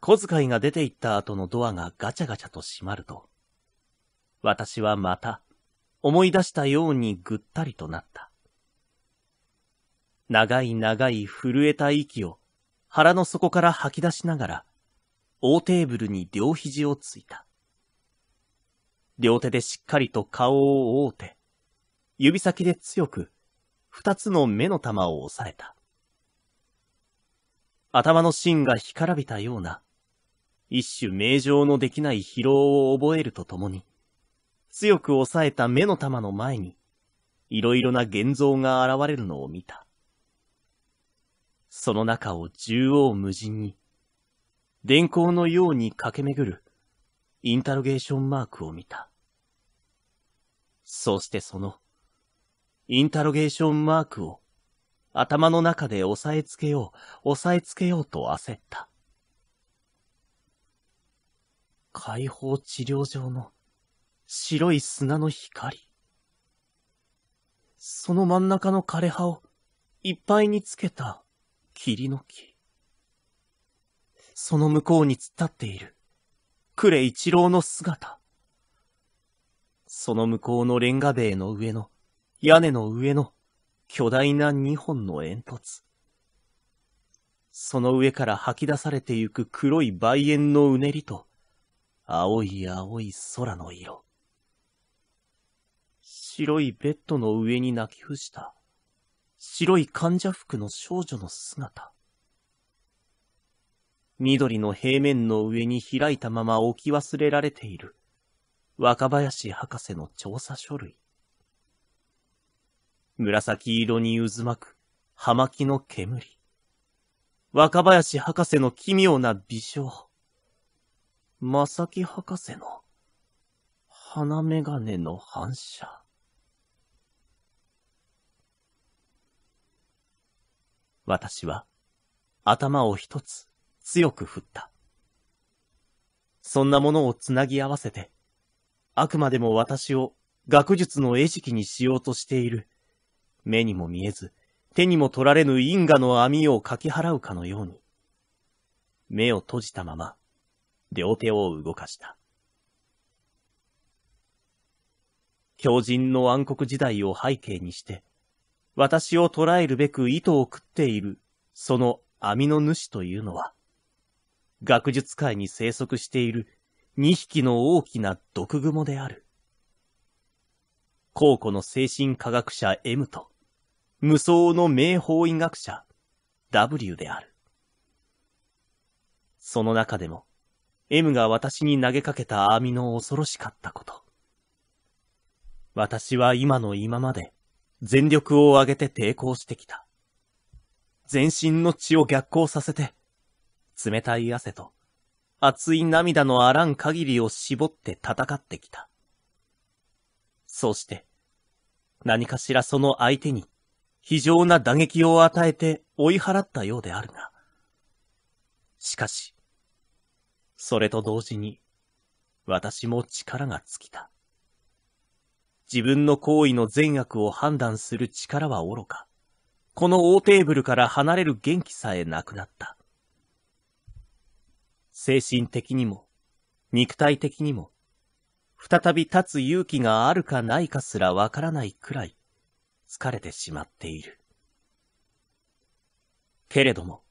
小遣いが出て行った後のドアがガチャガチャと閉まると、私はまた思い出したようにぐったりとなった。長い長い震えた息を腹の底から吐き出しながら、大テーブルに両肘をついた。両手でしっかりと顔を覆うて、指先で強く二つの目の玉を押さえた。頭の芯が干からびたような一種名状のできない疲労を覚えるとともに、強く抑えた目の玉の前に、いろいろな現像が現れるのを見た。その中を縦横無尽に、電光のように駆け巡る、インタロゲーションマークを見た。そしてその、インタロゲーションマークを頭の中で押さえつけよう、押さえつけようと焦った。解放治療場の白い砂の光。その真ん中の枯れ葉をいっぱいにつけた霧の木。その向こうに突っ立っている呉一郎の姿。その向こうのレンガ塀の上の屋根の上の巨大な二本の煙突。その上から吐き出されてゆく黒い梅園のうねりと、青い青い空の色。白いベッドの上に泣き伏した、白い患者服の少女の姿。緑の平面の上に開いたまま置き忘れられている、若林博士の調査書類。紫色に渦巻く、葉巻の煙。若林博士の奇妙な微笑。まさき博士の、花眼鏡の反射。私は、頭を一つ、強く振った。そんなものをつなぎ合わせて、あくまでも私を学術の餌食にしようとしている、目にも見えず、手にも取られぬ因果の網をかき払うかのように、目を閉じたまま、両手を動かした。狂人の暗黒時代を背景にして、私を捕らえるべく糸を食っている、その網の主というのは、学術界に生息している二匹の大きな毒蜘蛛である。高古の精神科学者 M と、無双の名法医学者 W である。その中でも、M が私に投げかけた網の恐ろしかったこと。私は今の今まで、全力を挙げて抵抗してきた。全身の血を逆行させて、冷たい汗と、熱い涙のあらん限りを絞って戦ってきた。そうして、何かしらその相手に、非常な打撃を与えて追い払ったようであるが。しかし、それと同時に、私も力が尽きた。自分の行為の善悪を判断する力は愚か、この大テーブルから離れる元気さえなくなった。精神的にも、肉体的にも、再び立つ勇気があるかないかすらわからないくらい、疲れてしまっている。けれども、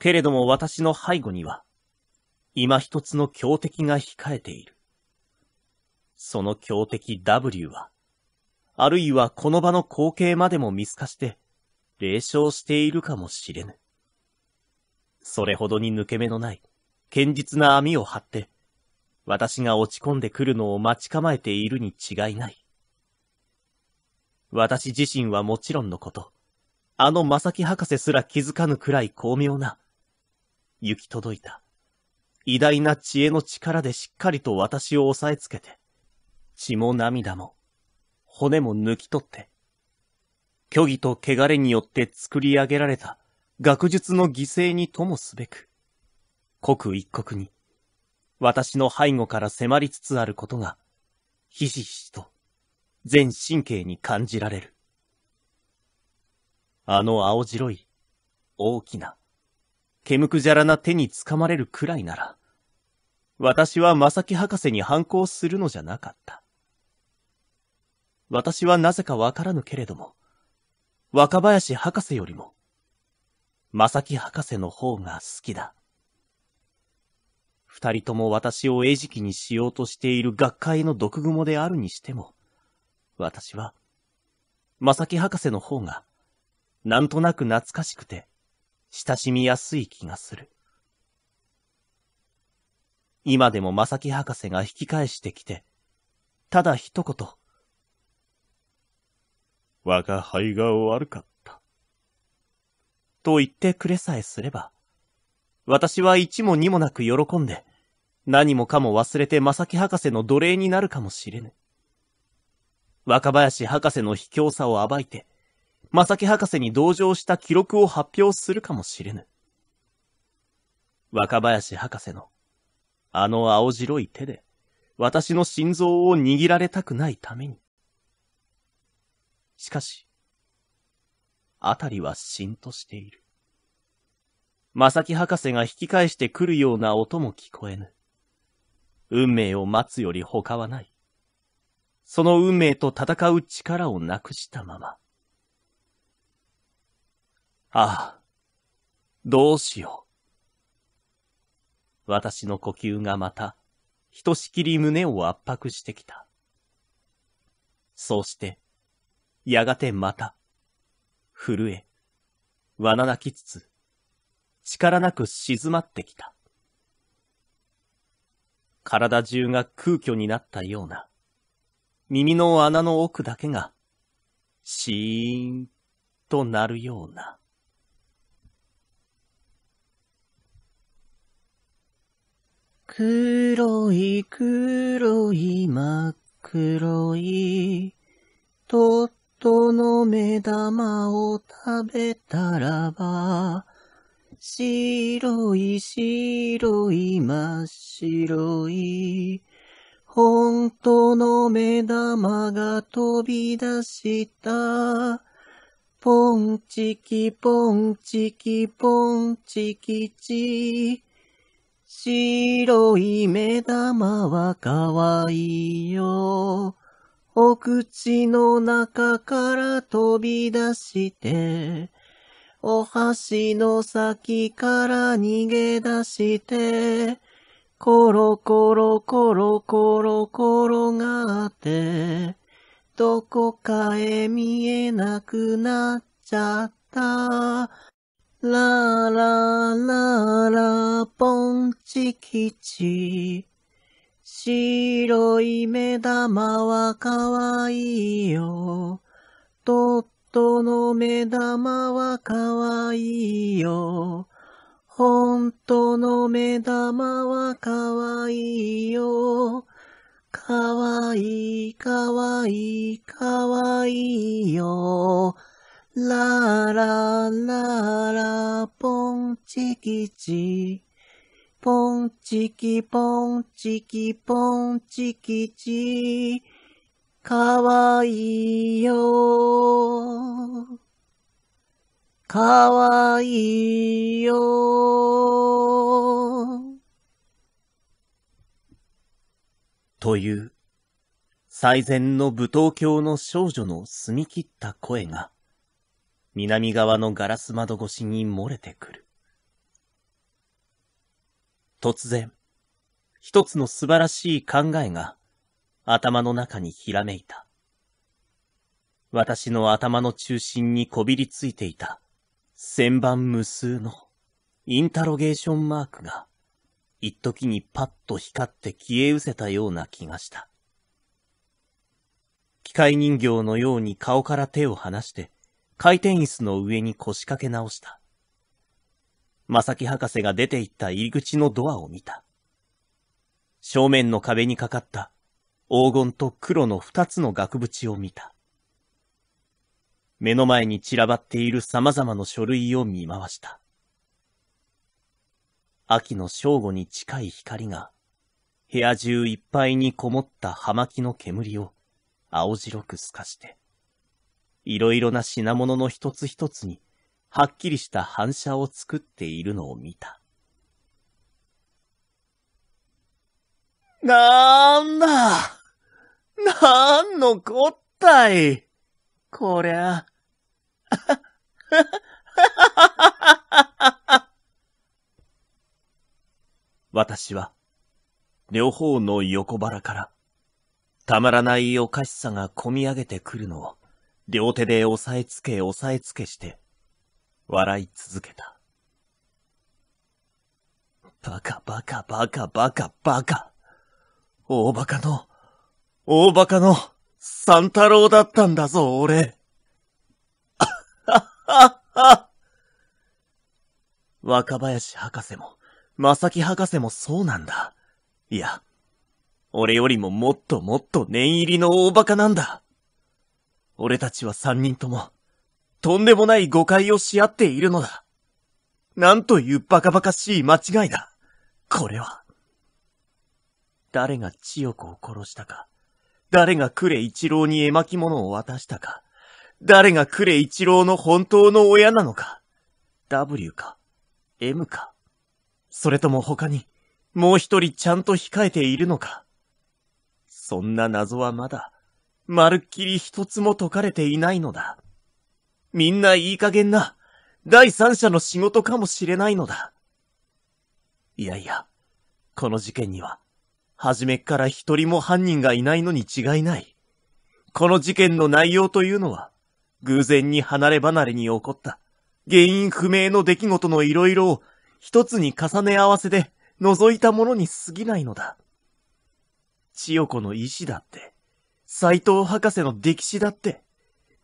けれども私の背後には、今一つの強敵が控えている。その強敵 W は、あるいはこの場の光景までも見透かして、霊笑しているかもしれぬ。それほどに抜け目のない、堅実な網を張って、私が落ち込んでくるのを待ち構えているに違いない。私自身はもちろんのこと、あの正木博士すら気づかぬくらい巧妙な、行き届いた、偉大な知恵の力でしっかりと私を押さえつけて、血も涙も、骨も抜き取って、虚偽と汚れによって作り上げられた学術の犠牲にともすべく、刻一刻に、私の背後から迫りつつあることが、ひしひしと、全神経に感じられる。あの青白い、大きな、むくじゃらな手につかまれるくらいなら、私はさき博士に反抗するのじゃなかった。私はなぜかわからぬけれども、若林博士よりも、さき博士の方が好きだ。二人とも私を餌食にしようとしている学会の毒蜘蛛であるにしても、私は、さき博士の方が、なんとなく懐かしくて、親しみやすい気がする。今でも正木博士が引き返してきて、ただ一言。我が輩が悪かった。と言ってくれさえすれば、私は一も二もなく喜んで、何もかも忘れて正木博士の奴隷になるかもしれぬ。若林博士の卑怯さを暴いて、まさき博士に同情した記録を発表するかもしれぬ。若林博士の、あの青白い手で、私の心臓を握られたくないために。しかし、あたりはしんとしている。マサキ博士が引き返してくるような音も聞こえぬ。運命を待つより他はない。その運命と戦う力をなくしたまま。ああ、どうしよう。私の呼吸がまた、ひとしきり胸を圧迫してきた。そうして、やがてまた、震え、わな泣きつつ、力なく静まってきた。体中が空虚になったような、耳の穴の奥だけが、シーンとなるような。黒い黒い真っ黒いトットの目玉を食べたらば白い白い真っ白い本当の目玉が飛び出したポンチキポンチキポンチキチ白い目玉は可愛いよ。お口の中から飛び出して、お箸の先から逃げ出して、コロコロコロコロ転がって、どこかへ見えなくなっちゃった。ララララポンチキチ。白い目玉は可愛いよ。トットの目玉は可愛いよ。本当の目玉は可愛いよ。可愛い可愛い可愛いよ。ララララポンチキチポンチキポンチキポンチキチかわいいよかわいいよという最善の舞踏教の少女の澄み切った声が南側のガラス窓越しに漏れてくる。突然、一つの素晴らしい考えが頭の中にひらめいた。私の頭の中心にこびりついていた千番無数のインタロゲーションマークが一時にパッと光って消え失せたような気がした。機械人形のように顔から手を離して回転椅子の上に腰掛け直した。正木博士が出て行った入り口のドアを見た。正面の壁にかかった黄金と黒の二つの額縁を見た。目の前に散らばっている様々な書類を見回した。秋の正午に近い光が、部屋中いっぱいにこもった葉巻の煙を青白く透かして、いろいろな品物の一つ一つに、はっきりした反射を作っているのを見た。なんだなんのこったいこりゃ。私は、両方の横腹から、たまらないおかしさが込み上げてくるのを、両手で押さえつけ押さえつけして、笑い続けた。バカバカバカバカバカ。大バカの、大バカの、三太郎だったんだぞ、俺。あははは。若林博士も、正木博士もそうなんだ。いや、俺よりももっともっと念入りの大バカなんだ。俺たちは三人とも、とんでもない誤解をし合っているのだ。なんというバカバカしい間違いだ。これは。誰が千代子を殺したか、誰が呉一郎に絵巻物を渡したか、誰が呉一郎の本当の親なのか、W か、M か、それとも他に、もう一人ちゃんと控えているのか。そんな謎はまだ、まるっきり一つも解かれていないのだ。みんないい加減な、第三者の仕事かもしれないのだ。いやいや、この事件には、初めっから一人も犯人がいないのに違いない。この事件の内容というのは、偶然に離れ離れに起こった、原因不明の出来事の色々を一つに重ね合わせで覗いたものに過ぎないのだ。千代子の意志だって、斎藤博士の歴史だって、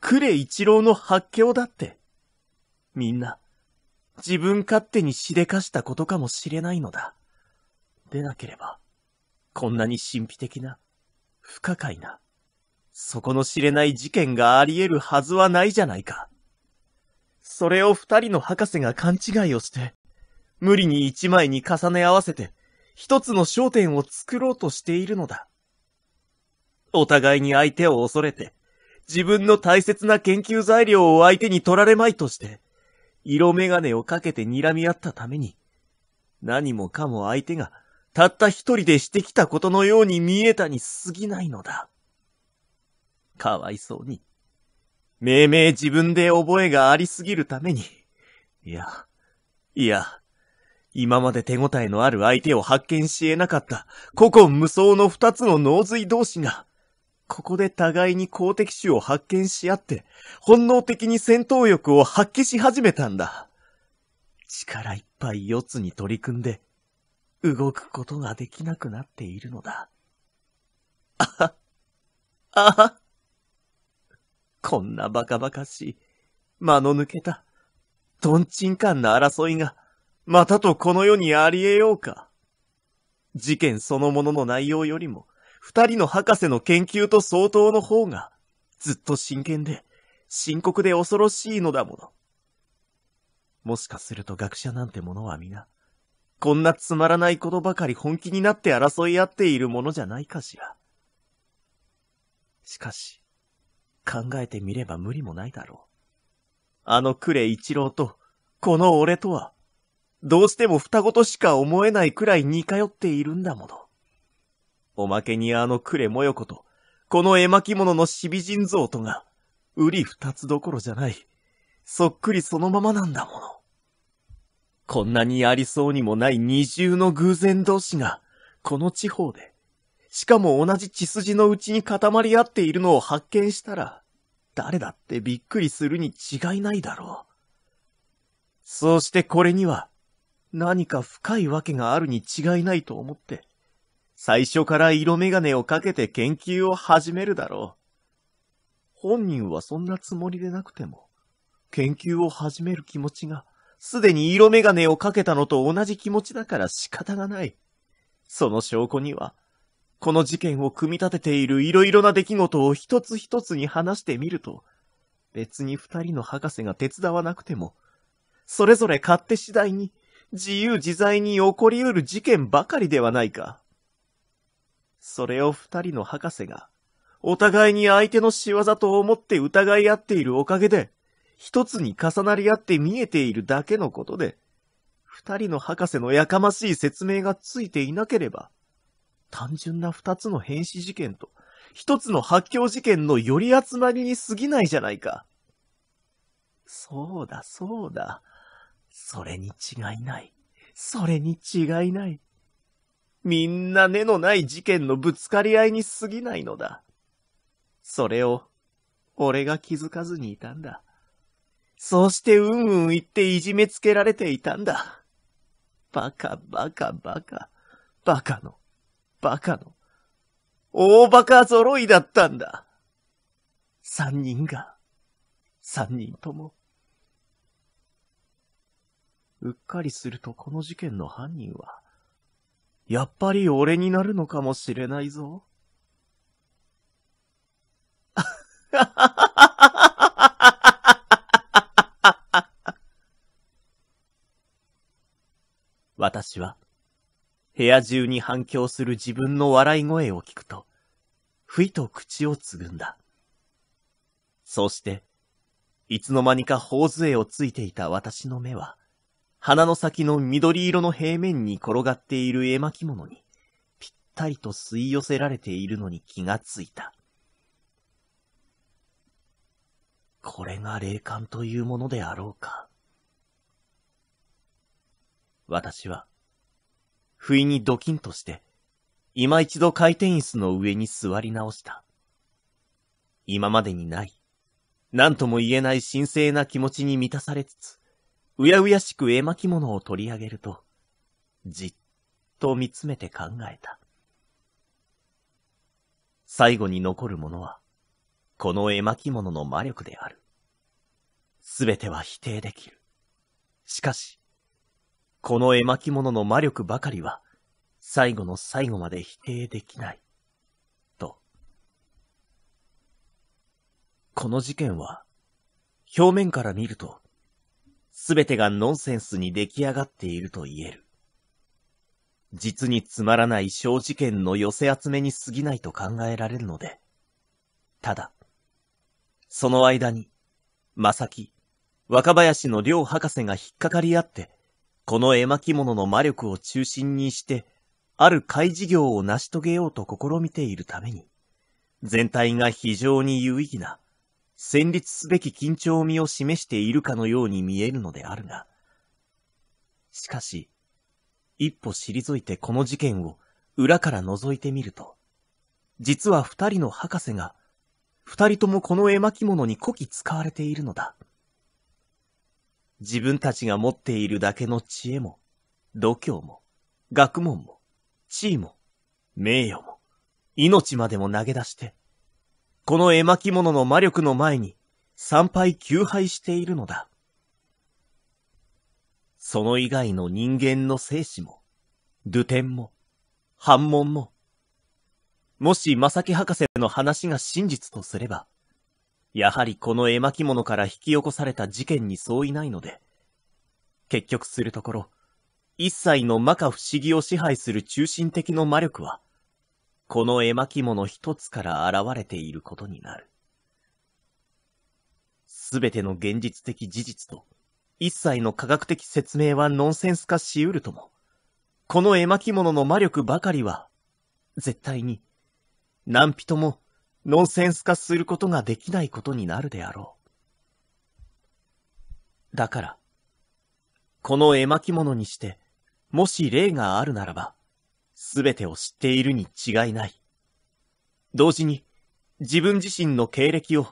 クレ一郎の発狂だって、みんな、自分勝手にしでかしたことかもしれないのだ。でなければ、こんなに神秘的な、不可解な、そこの知れない事件があり得るはずはないじゃないか。それを二人の博士が勘違いをして、無理に一枚に重ね合わせて、一つの焦点を作ろうとしているのだ。お互いに相手を恐れて、自分の大切な研究材料を相手に取られまいとして、色眼鏡をかけて睨み合ったために、何もかも相手がたった一人でしてきたことのように見えたに過ぎないのだ。かわいそうに。めい自分で覚えがありすぎるために。いや、いや、今まで手応えのある相手を発見し得なかった古今無双の二つの脳髄同士が、ここで互いに公的種を発見し合って、本能的に戦闘力を発揮し始めたんだ。力いっぱい四つに取り組んで、動くことができなくなっているのだ。あは、あは。こんなバカバカしい、間の抜けた、トんちんかんな争いが、またとこの世にあり得ようか。事件そのものの内容よりも、二人の博士の研究と相当の方が、ずっと真剣で、深刻で恐ろしいのだもの。もしかすると学者なんてものは皆、こんなつまらないことばかり本気になって争い合っているものじゃないかしら。しかし、考えてみれば無理もないだろう。あのクレ一郎と、この俺とは、どうしても双子としか思えないくらい似通っているんだもの。おまけにあのクレモヨコと、この絵巻物のシビ人像とが、うり二つどころじゃない。そっくりそのままなんだもの。こんなにありそうにもない二重の偶然同士が、この地方で、しかも同じ血筋のうちに固まり合っているのを発見したら、誰だってびっくりするに違いないだろう。そうしてこれには、何か深いわけがあるに違いないと思って、最初から色眼鏡をかけて研究を始めるだろう。本人はそんなつもりでなくても、研究を始める気持ちが、すでに色眼鏡をかけたのと同じ気持ちだから仕方がない。その証拠には、この事件を組み立てている色々な出来事を一つ一つに話してみると、別に二人の博士が手伝わなくても、それぞれ勝手次第に自由自在に起こり得る事件ばかりではないか。それを二人の博士が、お互いに相手の仕業と思って疑い合っているおかげで、一つに重なり合って見えているだけのことで、二人の博士のやかましい説明がついていなければ、単純な二つの変死事件と、一つの発狂事件のより集まりに過ぎないじゃないか。そうだ、そうだ。それに違いない。それに違いない。みんな根のない事件のぶつかり合いに過ぎないのだ。それを、俺が気づかずにいたんだ。そうしてうんうん言っていじめつけられていたんだ。バカバカバカ、バカの、バカの、大バカ揃いだったんだ。三人が、三人とも。うっかりするとこの事件の犯人は、やっぱり俺になるのかもしれないぞ。私は、部屋中に反響する自分の笑い声を聞くと、ふいと口をつぐんだ。そうして、いつの間にか頬杖をついていた私の目は、花の先の緑色の平面に転がっている絵巻物に、ぴったりと吸い寄せられているのに気がついた。これが霊感というものであろうか。私は、不意にドキンとして、今一度回転椅子の上に座り直した。今までにない、何とも言えない神聖な気持ちに満たされつつ、うやうやしく絵巻物を取り上げると、じっと見つめて考えた。最後に残るものは、この絵巻物の魔力である。すべては否定できる。しかし、この絵巻物の魔力ばかりは、最後の最後まで否定できない。と。この事件は、表面から見ると、すべてがノンセンスに出来上がっていると言える。実につまらない小事件の寄せ集めに過ぎないと考えられるので、ただ、その間に、まさき、若林の両博士が引っかかり合って、この絵巻物の魔力を中心にして、ある怪事業を成し遂げようと試みているために、全体が非常に有意義な、戦慄すべき緊張見を示しているかのように見えるのであるが、しかし、一歩退いてこの事件を裏から覗いてみると、実は二人の博士が、二人ともこの絵巻物にこき使われているのだ。自分たちが持っているだけの知恵も、度胸も、学問も、地位も、名誉も、命までも投げ出して、この絵巻物の魔力の前に、参拝休拝しているのだ。その以外の人間の生死も、ドゥテンも、反問も、もし正木博士の話が真実とすれば、やはりこの絵巻物から引き起こされた事件に相違ないので、結局するところ、一切の摩訶不思議を支配する中心的の魔力は、この絵巻物一つから現れていることになる。すべての現実的事実と、一切の科学的説明はノンセンス化し得るとも、この絵巻物の魔力ばかりは、絶対に、何人もノンセンス化することができないことになるであろう。だから、この絵巻物にして、もし例があるならば、すべてを知っているに違いない。同時に、自分自身の経歴を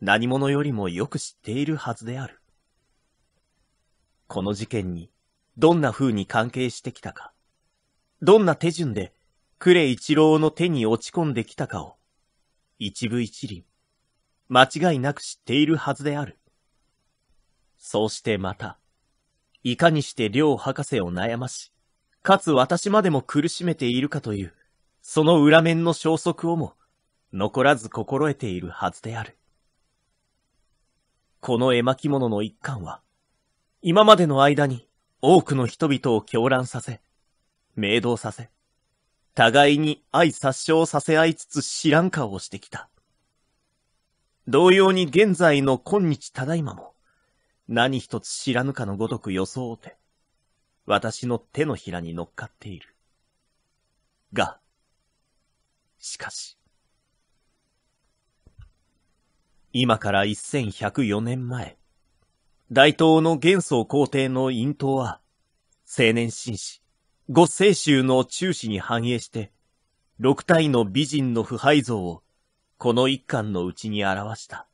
何者よりもよく知っているはずである。この事件にどんな風に関係してきたか、どんな手順で呉一郎の手に落ち込んできたかを、一部一輪、間違いなく知っているはずである。そうしてまた、いかにして両博士を悩まし、かつ私までも苦しめているかという、その裏面の消息をも、残らず心得ているはずである。この絵巻物の一巻は、今までの間に多くの人々を狂乱させ、明動させ、互いに愛殺傷させ合いつつ知らん顔をしてきた。同様に現在の今日ただいまも、何一つ知らぬかのごとく装うて、私の手のひらに乗っかっている。が、しかし、今から1104年前、大東の元宗皇帝の院頭は、青年紳士、五清衆の中止に反映して、六体の美人の腐敗像を、この一巻のうちに表した。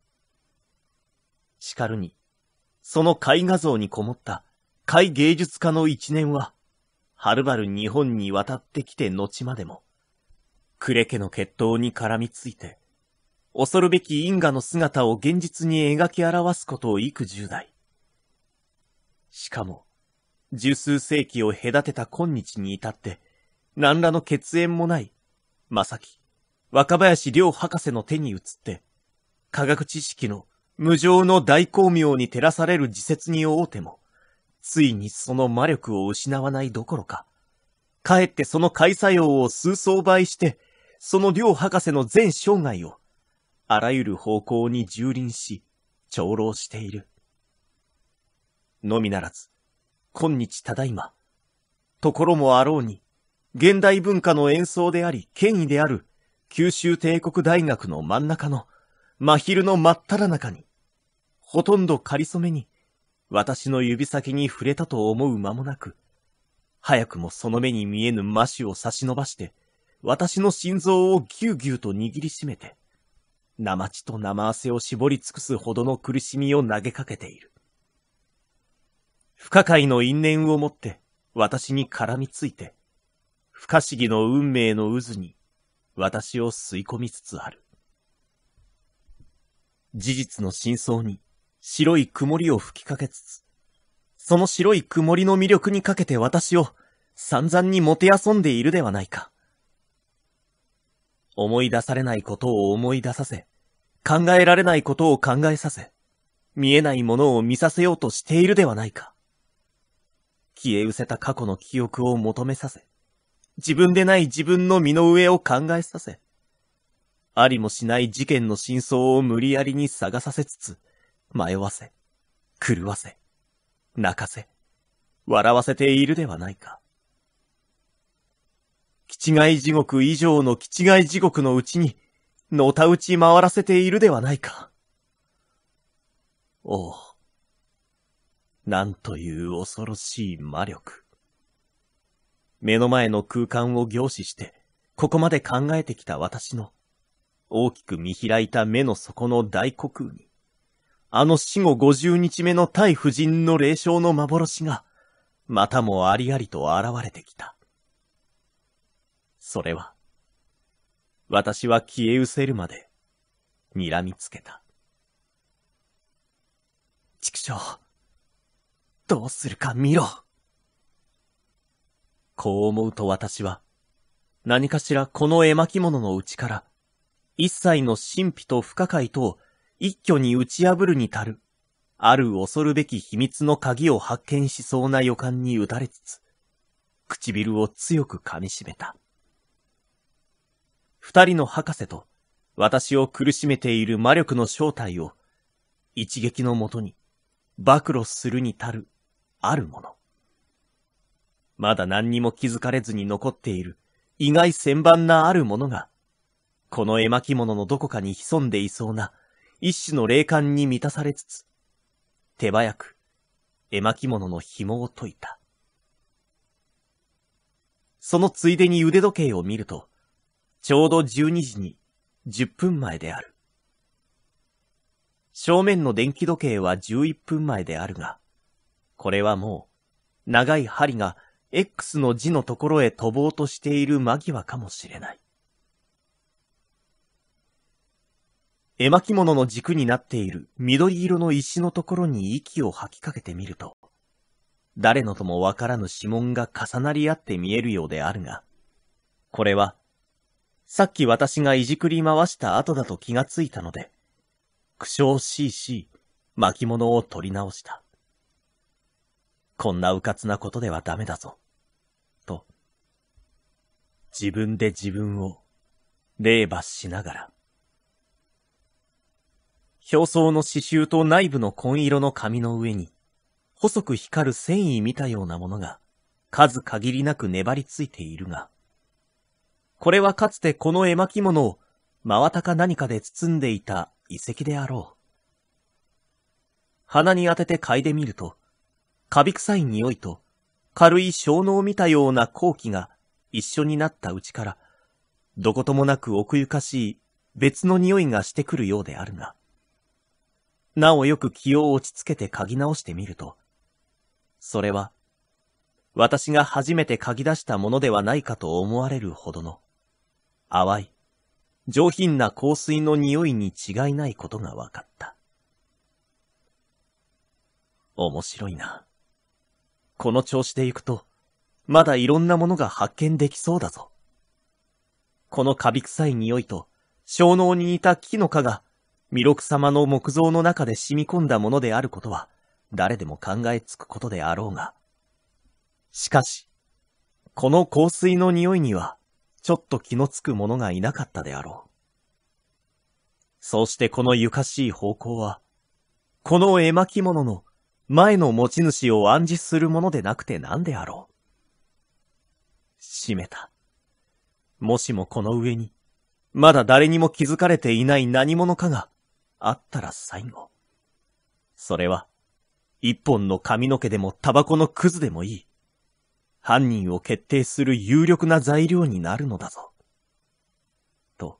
しかるに、その絵画像にこもった海芸術家の一年は、はるばる日本に渡ってきて後までも、クレ家の決闘に絡みついて、恐るべき因果の姿を現実に描き表すことを幾十代。しかも、十数世紀を隔てた今日に至って、何らの血縁もない、まさき、若林良博士の手に移って、科学知識の無常の大光明に照らされる自説に追うても、ついにその魔力を失わないどころか、かえってその解作用を数層倍して、その両博士の全生涯を、あらゆる方向に蹂躙し、長老している。のみならず、今日ただいま、ところもあろうに、現代文化の演奏であり、権威である、九州帝国大学の真ん中の、真昼の真っ只中に、ほとんど仮初めに、私の指先に触れたと思う間もなく、早くもその目に見えぬマシを差し伸ばして、私の心臓をぎゅうぎゅうと握りしめて、生血と生汗を絞り尽くすほどの苦しみを投げかけている。不可解の因縁をもって私に絡みついて、不可思議の運命の渦に私を吸い込みつつある。事実の真相に白い曇りを吹きかけつつ、その白い曇りの魅力にかけて私を散々にもてあそんでいるではないか。思い出されないことを思い出させ、考えられないことを考えさせ、見えないものを見させようとしているではないか。消え失せた過去の記憶を求めさせ、自分でない自分の身の上を考えさせ、ありもしない事件の真相を無理やりに探させつつ、迷わせ、狂わせ、泣かせ、笑わせているではないか。気違い地獄以上の気違い地獄のうちに、のたうち回らせているではないか。おう。なんという恐ろしい魔力。目の前の空間を凝視して、ここまで考えてきた私の、大きく見開いた目の底の大虚空に、あの死後50日目の大夫人の霊障の幻が、またもありありと現れてきた。それは、私は消え失せるまで、睨みつけた。畜生、どうするか見ろ。こう思うと私は、何かしらこの絵巻物のうちから、一切の神秘と不可解と一挙に打ち破るに足る、ある恐るべき秘密の鍵を発見しそうな予感に打たれつつ、唇を強く噛み締めた。二人の博士と私を苦しめている魔力の正体を一撃のもとに暴露するに足るあるもの。まだ何にも気づかれずに残っている意外千万なあるものが、この絵巻物のどこかに潜んでいそうな一種の霊感に満たされつつ、手早く、絵巻物の紐を解いた。そのついでに腕時計を見ると、ちょうど12時に10分前である。正面の電気時計は11分前であるが、これはもう、長い針が X の字のところへ飛ぼうとしている間際かもしれない。絵巻物の軸になっている緑色の石のところに息を吐きかけてみると、誰のともわからぬ指紋が重なり合って見えるようであるが、これは、さっき私がいじくり回した後だと気がついたので、苦笑しいし、巻物を取り直した。こんな迂闊なことではダメだぞ。と、自分で自分を、霊罰しながら。表層の刺繍と内部の紺色の紙の上に、細く光る繊維見たようなものが、数限りなく粘りついているが、これはかつてこの絵巻物を真綿か何かで包んでいた遺跡であろう。鼻に当てて嗅いでみると、カビ臭い匂いと軽い小脳を見たような後期が一緒になったうちから、どこともなく奥ゆかしい別の匂いがしてくるようであるが、なおよく気を落ち着けて嗅ぎ直してみると、それは、私が初めて嗅ぎ出したものではないかと思われるほどの、淡い、上品な香水の匂いに違いないことが分かった。面白いな。この調子で行くと、まだいろんなものが発見できそうだぞ。このカビ臭い匂いと、小脳に似た木の香が弥勒様の木造の中で染み込んだものであることは、誰でも考えつくことであろうが。しかし、この香水の匂いには、ちょっと気のつく者がいなかったであろう。そうしてこのゆかしい方向は、この絵巻物の前の持ち主を暗示するものでなくて何であろう。閉めた。もしもこの上に、まだ誰にも気づかれていない何者かが、あったら最後。それは、一本の髪の毛でもタバコのクズでもいい。犯人を決定する有力な材料になるのだぞ。と、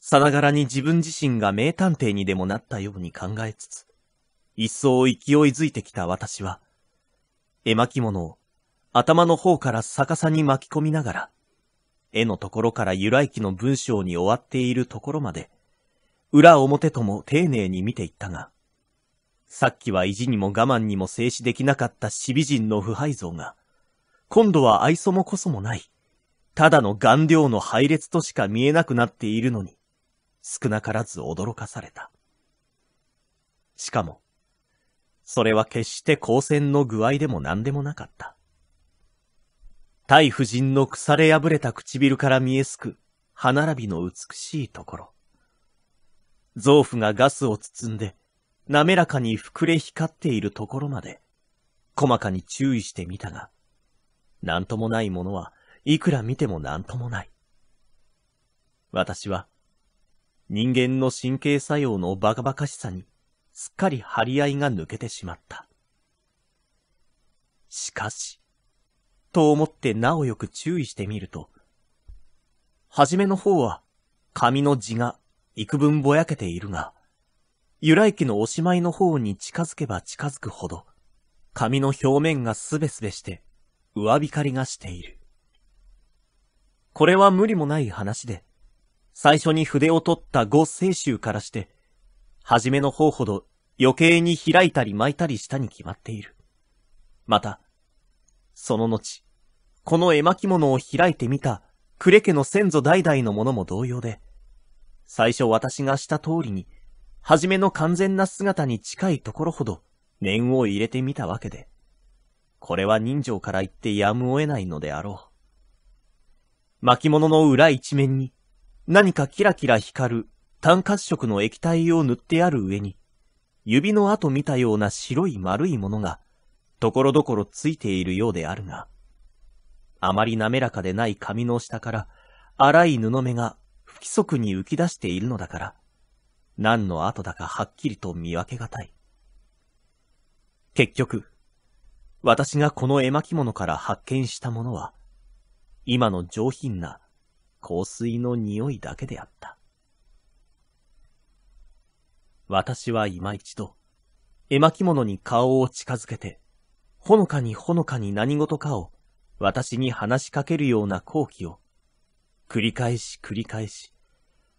さながらに自分自身が名探偵にでもなったように考えつつ、一層勢いづいてきた私は、絵巻物を頭の方から逆さに巻き込みながら、絵のところから由来記の文章に終わっているところまで、裏表とも丁寧に見ていったが、さっきは意地にも我慢にも静止できなかった死美人の腐敗像が、今度は愛想もこそもない、ただの顔料の配列としか見えなくなっているのに、少なからず驚かされた。しかも、それは決して光線の具合でも何でもなかった。大夫人の腐れ破れた唇から見えすく、歯並びの美しいところ。臓腑がガスを包んで、滑らかに膨れ光っているところまで、細かに注意してみたが、なんともないものはいくら見てもなんともない。私は、人間の神経作用のバカバカしさに、すっかり張り合いが抜けてしまった。しかし、と思ってなおよく注意してみると、はじめの方は、紙の字が幾分ぼやけているが、由来機のおしまいの方に近づけば近づくほど、髪の表面がすべすべして、上光がしている。これは無理もない話で、最初に筆を取った五清州からして、初めの方ほど余計に開いたり巻いたりしたに決まっている。また、その後、この絵巻物を開いてみた、クレ家の先祖代々のものも同様で、最初私がした通りに、はじめの完全な姿に近いところほど念を入れてみたわけで、これは人情から言ってやむを得ないのであろう。巻物の裏一面に何かキラキラ光る炭褐色の液体を塗ってある上に、指の跡見たような白い丸いものが、ところどころついているようであるが、あまり滑らかでない髪の下から、荒い布目が不規則に浮き出しているのだから、何の後だかはっきりと見分けがたい。結局、私がこの絵巻物から発見したものは、今の上品な香水の匂いだけであった。私は今一度、絵巻物に顔を近づけて、ほのかにほのかに何事かを私に話しかけるような好機を繰り返し繰り返し、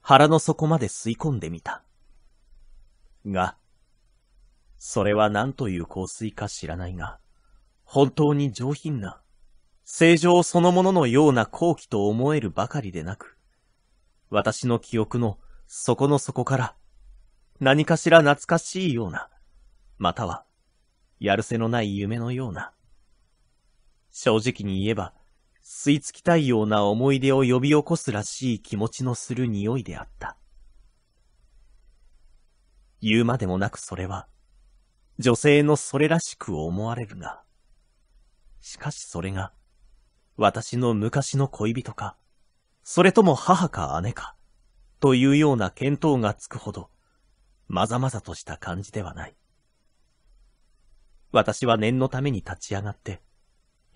腹の底まで吸い込んでみた。が、それは何という香水か知らないが、本当に上品な、正常そのもののような好奇と思えるばかりでなく、私の記憶の底の底から、何かしら懐かしいような、または、やるせのない夢のような。正直に言えば、吸い付きたいような思い出を呼び起こすらしい気持ちのする匂いであった。言うまでもなくそれは、女性のそれらしく思われるが、しかしそれが、私の昔の恋人か、それとも母か姉か、というような見当がつくほど、まざまざとした感じではない。私は念のために立ち上がって、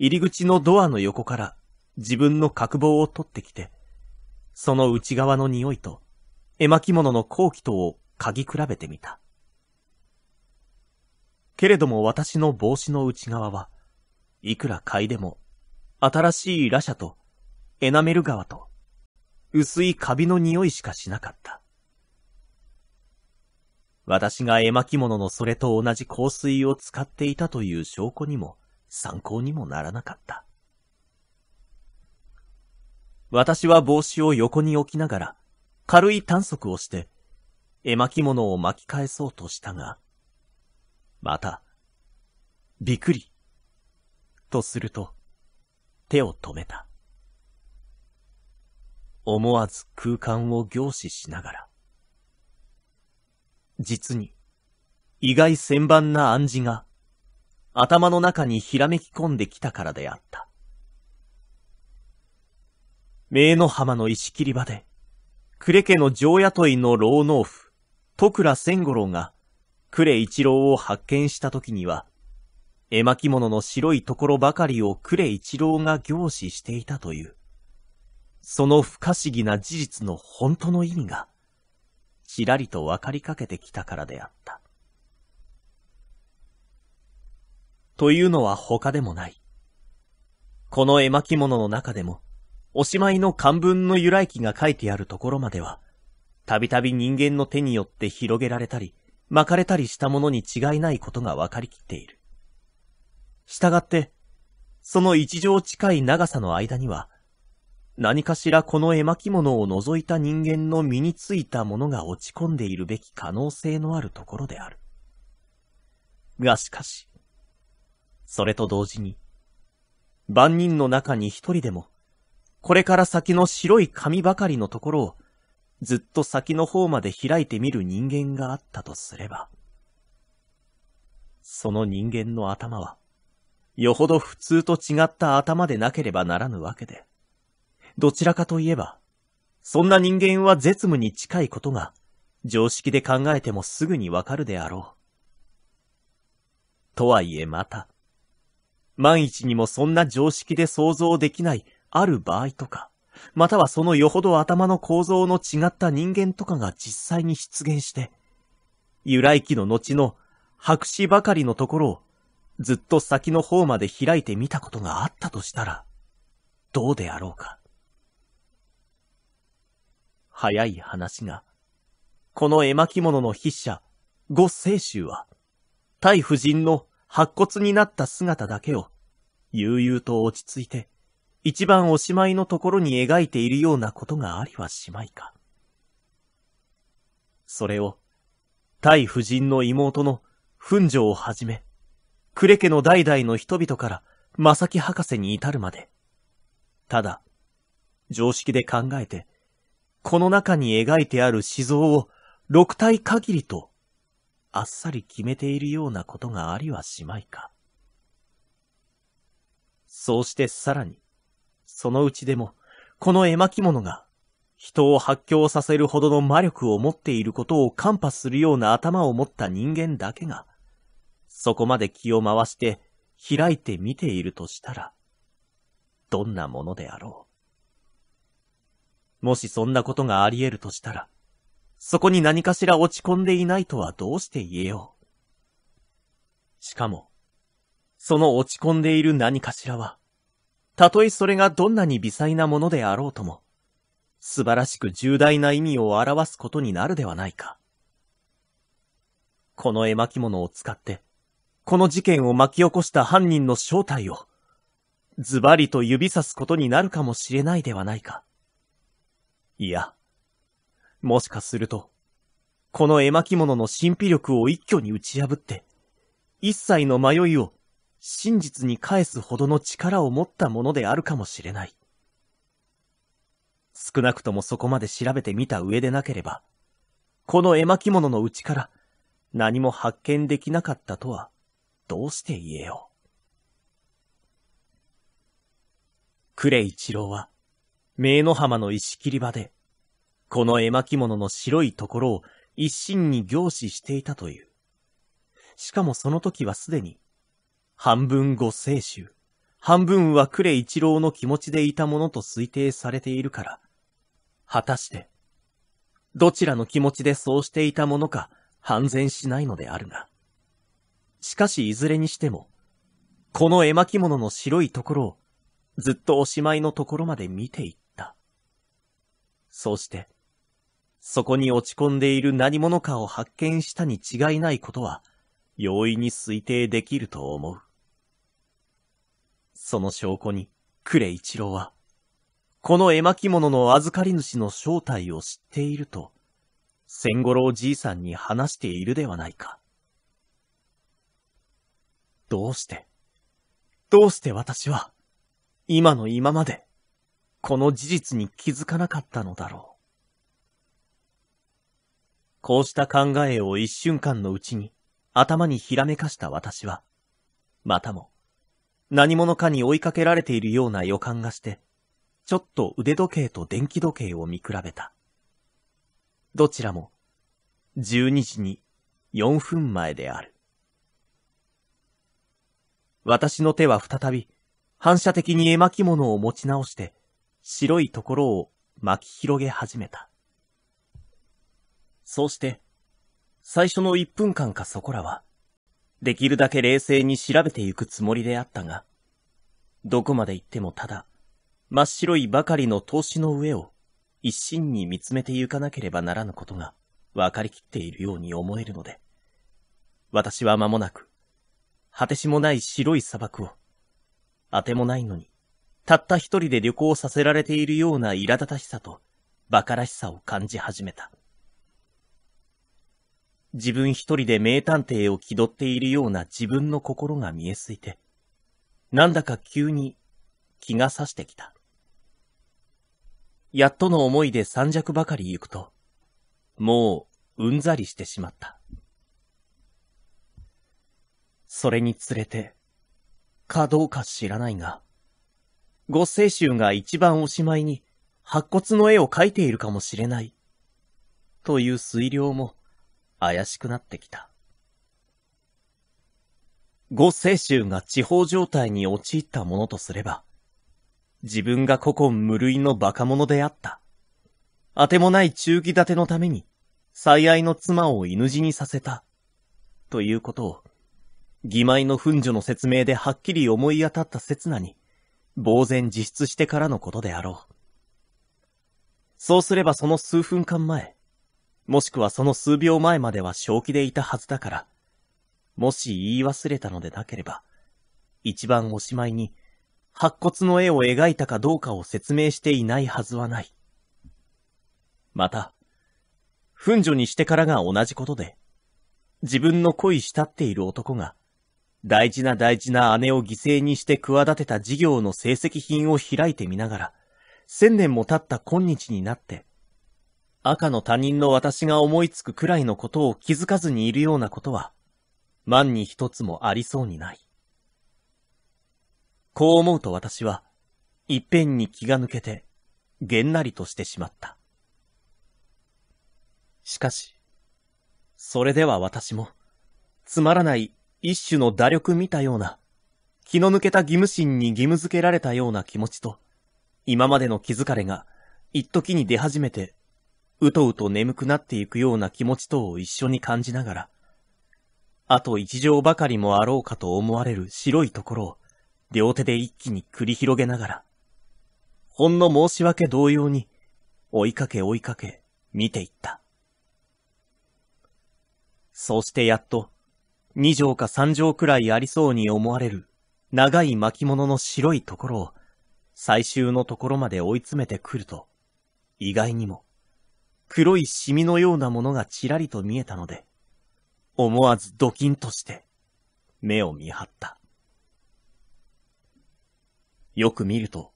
入り口のドアの横から自分の角棒を取ってきて、その内側の匂いと、絵巻物の後期とを嗅ぎ比べてみた。けれども私の帽子の内側は、いくら嗅いでも、新しいラシャと、エナメル川と、薄いカビの匂いしかしなかった。私が絵巻物のそれと同じ香水を使っていたという証拠にも、参考にもならなかった。私は帽子を横に置きながら、軽い短足をして、絵巻物を巻き返そうとしたが、また、びっくり、とすると、手を止めた。思わず空間を凝視しながら、実に、意外千万な暗示が、頭の中にひらめき込んできたからであった。明の浜の石切り場で、呉家の常雇いの老農夫、戸倉千五郎が、呉一郎を発見した時には、絵巻物の白いところばかりを呉一郎が凝視していたという、その不可思議な事実の本当の意味が、ちらりと分かりかけてきたからであった。というのは他でもない。この絵巻物の中でも、おしまいの漢文の由来記が書いてあるところまでは、たびたび人間の手によって広げられたり、巻かれたりしたものに違いないことが分かりきっている。したがって、その一畳近い長さの間には、何かしらこの絵巻物を除いた人間の身についたものが落ち込んでいるべき可能性のあるところである。がしかし、それと同時に、万人の中に一人でも、これから先の白い紙ばかりのところを、ずっと先の方まで開いてみる人間があったとすれば、その人間の頭は、よほど普通と違った頭でなければならぬわけで、どちらかといえば、そんな人間は絶無に近いことが、常識で考えてもすぐにわかるであろう。とはいえまた、万一にもそんな常識で想像できないある場合とか、またはそのよほど頭の構造の違った人間とかが実際に出現して、由来期の後の白紙ばかりのところをずっと先の方まで開いてみたことがあったとしたら、どうであろうか。早い話が、この絵巻物の筆者、ご清州は、対夫人の白骨になった姿だけを、悠々と落ち着いて、一番おしまいのところに描いているようなことがありはしまいか。それを、大夫人の妹の奮女をはじめ、呉家の代々の人々から正木博士に至るまで、ただ、常識で考えて、この中に描いてある思像を六体限りと、あっさり決めているようなことがありはしまいか。そうしてさらに、そのうちでも、この絵巻物が、人を発狂させるほどの魔力を持っていることを感破するような頭を持った人間だけが、そこまで気を回して開いて見ているとしたら、どんなものであろう。もしそんなことがあり得るとしたら、そこに何かしら落ち込んでいないとはどうして言えよう。しかも、その落ち込んでいる何かしらは、たとえそれがどんなに微細なものであろうとも、素晴らしく重大な意味を表すことになるではないか。この絵巻物を使って、この事件を巻き起こした犯人の正体を、ズバリと指さすことになるかもしれないではないか。いや、もしかすると、この絵巻物の神秘力を一挙に打ち破って、一切の迷いを真実に返すほどの力を持ったものであるかもしれない。少なくともそこまで調べてみた上でなければ、この絵巻物のうちから何も発見できなかったとはどうして言えよう。クレイ一郎は、明の浜の石切り場で、この絵巻物の白いところを一心に凝視していたという。しかもその時はすでに、半分ご聖衆、半分は呉一郎の気持ちでいたものと推定されているから、果たして、どちらの気持ちでそうしていたものか判然しないのであるが。しかしいずれにしても、この絵巻物の白いところをずっとおしまいのところまで見ていった。そうして、そこに落ち込んでいる何者かを発見したに違いないことは容易に推定できると思う。その証拠に、クレイチロは、この絵巻物の預かり主の正体を知っていると、千五郎じいさんに話しているではないか。どうして、どうして私は、今の今まで、この事実に気づかなかったのだろう。こうした考えを一瞬間のうちに頭にひらめかした私は、またも何者かに追いかけられているような予感がして、ちょっと腕時計と電気時計を見比べた。どちらも、12時に4分前である。私の手は再び、反射的に絵巻物を持ち直して、白いところを巻き広げ始めた。そうして、最初の1分間かそこらは、できるだけ冷静に調べていくつもりであったが、どこまで行ってもただ、真っ白いばかりの投資の上を一心に見つめてゆかなければならぬことが分かりきっているように思えるので、私は間もなく、果てしもない白い砂漠を、あてもないのに、たった一人で旅行させられているような苛立たしさと、馬鹿らしさを感じ始めた。自分一人で名探偵を気取っているような自分の心が見えすいて、なんだか急に気がさしてきた。やっとの思いで三尺ばかり行くと、もううんざりしてしまった。それにつれて、かどうか知らないが、ご清衆が一番おしまいに白骨の絵を描いているかもしれない、という推量も、怪しくなってきた。ご清州が地方状態に陥ったものとすれば、自分が古今無類の馬鹿者であった。あてもない忠義立てのために、最愛の妻を犬死にさせた。ということを、義妹の噴女の説明ではっきり思い当たった刹那に、呆然自失してからのことであろう。そうすればその数分間前、もしくはその数秒前までは正気でいたはずだから、もし言い忘れたのでなければ、一番おしまいに、白骨の絵を描いたかどうかを説明していないはずはない。また、粉女にしてからが同じことで、自分の恋慕っている男が、大事な大事な姉を犠牲にして企てた事業の成績品を開いてみながら、千年も経った今日になって、赤の他人の私が思いつくくらいのことを気づかずにいるようなことは、万に一つもありそうにない。こう思うと私は、いっぺんに気が抜けて、げんなりとしてしまった。しかし、それでは私も、つまらない一種の打力見たような、気の抜けた義務心に義務づけられたような気持ちと、今までの気疲れが、一時に出始めてうとうと眠くなっていくような気持ちとを一緒に感じながら、あと一畳ばかりもあろうかと思われる白いところを両手で一気に繰り広げながら、ほんの申し訳同様に、追いかけ追いかけ、見ていった。そうしてやっと、二畳か三畳くらいありそうに思われる、長い巻物の白いところを、最終のところまで追い詰めてくると、意外にも、黒いシミのようなものがちらりと見えたので、思わずドキンとして、目を見張った。よく見ると、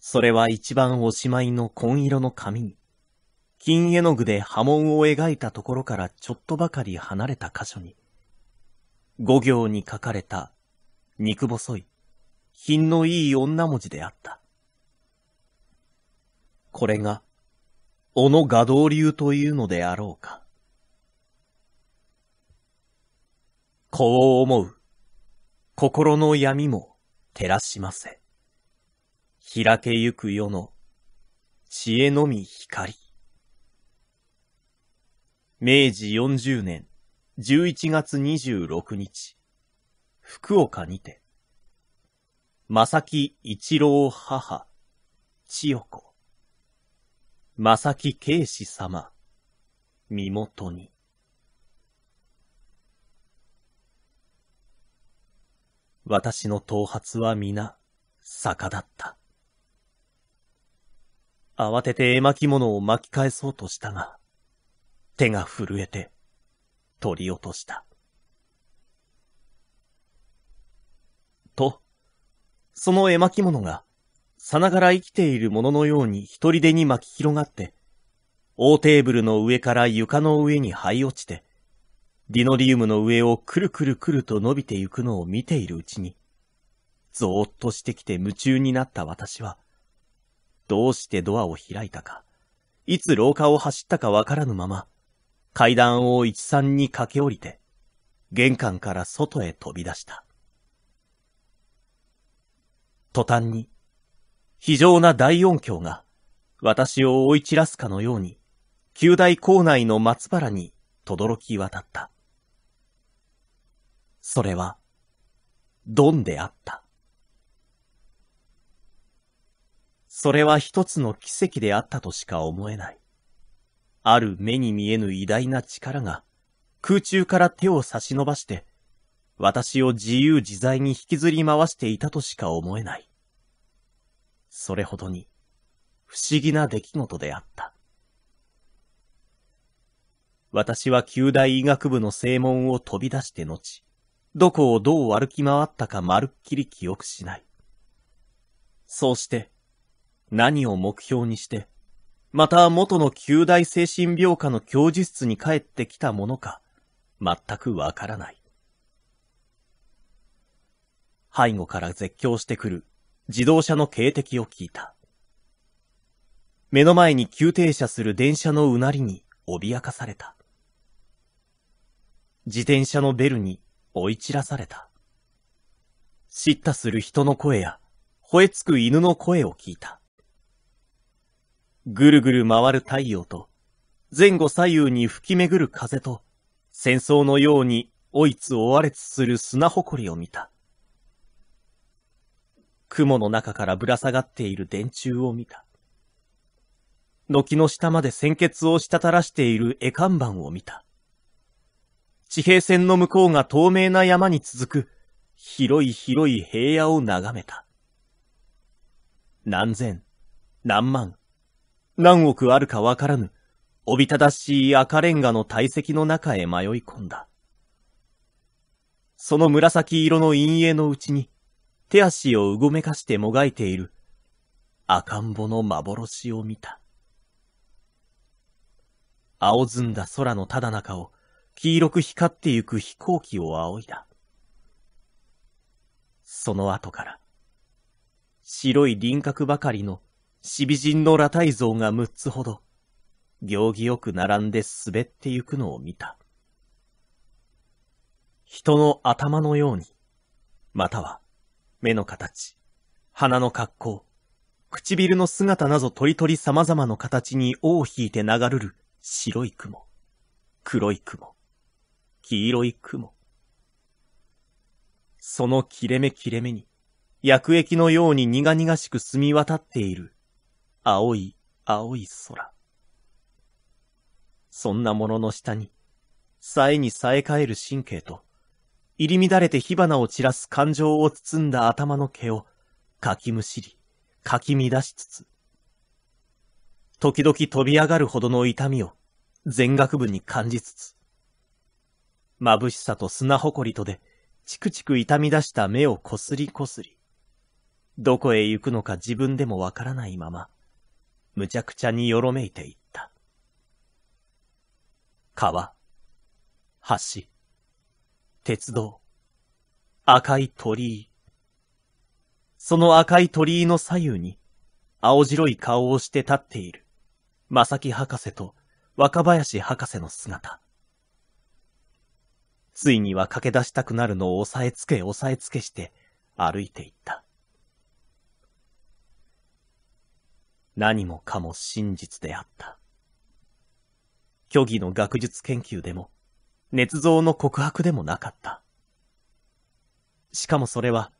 それは一番おしまいの紺色の紙に、金絵の具で波紋を描いたところからちょっとばかり離れた箇所に、五行に書かれた肉細い、品のいい女文字であった。これが、小野画道流というのであろうか。こう思う。心の闇も照らしませ。開けゆく世の知恵のみ光。明治四十年十一月二十六日、福岡にて、正木一郎母、千代子。正木慶氏様、身元に。私の頭髪は皆、逆だった。慌てて絵巻物を巻き返そうとしたが、手が震えて、取り落とした。と、その絵巻物が、さながら生きているもののように一人でに巻き広がって、大テーブルの上から床の上に這い落ちて、ディノリウムの上をくるくるくると伸びてゆくのを見ているうちに、ぞーっとしてきて夢中になった私は、どうしてドアを開いたか、いつ廊下を走ったかわからぬまま、階段を一三に駆け下りて、玄関から外へ飛び出した。途端に、非常な大音響が、私を追い散らすかのように、旧大校内の松原に轟き渡った。それは、ドンであった。それは一つの奇跡であったとしか思えない。ある目に見えぬ偉大な力が、空中から手を差し伸ばして、私を自由自在に引きずり回していたとしか思えない。それほどに不思議な出来事であった。私は旧大医学部の正門を飛び出して後、どこをどう歩き回ったかまるっきり記憶しない。そうして、何を目標にして、また元の旧大精神病科の教授室に帰ってきたものか、全くわからない。背後から絶叫してくる自動車の警笛を聞いた。目の前に急停車する電車のうなりに脅かされた。自転車のベルに追い散らされた。叱咤する人の声や、吠えつく犬の声を聞いた。ぐるぐる回る太陽と、前後左右に吹き巡る風と、戦争のように追いつ追われつする砂埃りを見た。雲の中からぶら下がっている電柱を見た。軒の下まで鮮血を滴らしている絵看板を見た。地平線の向こうが透明な山に続く広い広い平野を眺めた。何千、何万、何億あるかわからぬ、おびただしい赤レンガの堆積の中へ迷い込んだ。その紫色の陰影のうちに、手足をうごめかしてもがいている赤ん坊の幻を見た。青ずんだ空のただ中を黄色く光ってゆく飛行機を仰いだ。その後から、白い輪郭ばかりの死美人の裸体像が六つほど、行儀よく並んで滑ってゆくのを見た。人の頭のように、または目の形、鼻の格好、唇の姿などとりとり様々の形に尾を引いて流るる白い雲、黒い雲、黄色い雲。その切れ目切れ目に、薬液のように苦々しく澄み渡っている、青い青い空。そんなものの下に、さえにさええる神経と、入り乱れて火花を散らす感情を包んだ頭の毛を、かきむしり、かき乱しつつ、時々飛び上がるほどの痛みを、全額部に感じつつ、眩しさと砂ほこりとで、チクチク痛み出した目をこすりこすり、どこへ行くのか自分でもわからないまま、むちゃくちゃによろめいていった。川、橋、鉄道。赤い鳥居。その赤い鳥居の左右に、青白い顔をして立っている、正木博士と若林博士の姿。ついには駆け出したくなるのを押さえつけ押さえつけして歩いていった。何もかも真実であった。虚偽の学術研究でも、捏造の告白でもなかった。しかもそれは、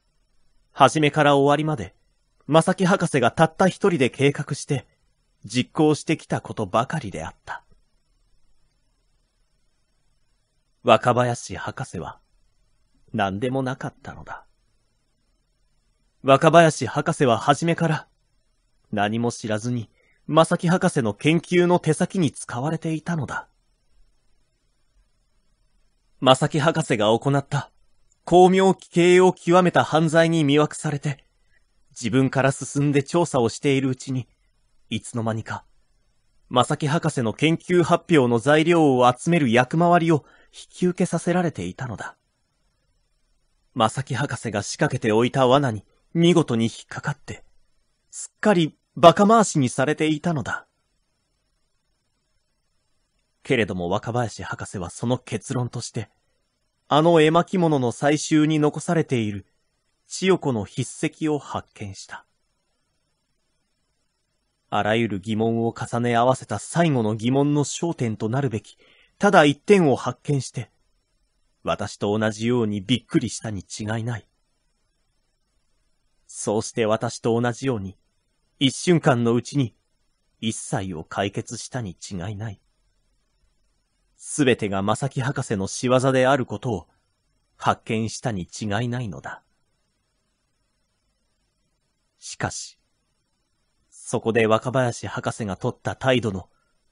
初めから終わりまで、正木博士がたった一人で計画して、実行してきたことばかりであった。若林博士は、何でもなかったのだ。若林博士は初めから、何も知らずに、正木博士の研究の手先に使われていたのだ。正木博士が行った巧妙奇形を極めた犯罪に魅惑されて、自分から進んで調査をしているうちに、いつの間にか、正木博士の研究発表の材料を集める役回りを引き受けさせられていたのだ。正木博士が仕掛けておいた罠に見事に引っかかって、すっかりバカ回しにされていたのだ。けれども若林博士はその結論として、あの絵巻物の最終に残されている千代子の筆跡を発見した。あらゆる疑問を重ね合わせた最後の疑問の焦点となるべき、ただ一点を発見して、私と同じようにびっくりしたに違いない。そうして私と同じように、一瞬間のうちに、一切を解決したに違いない。すべてが正木博士の仕業であることを発見したに違いないのだ。しかし、そこで若林博士が取った態度の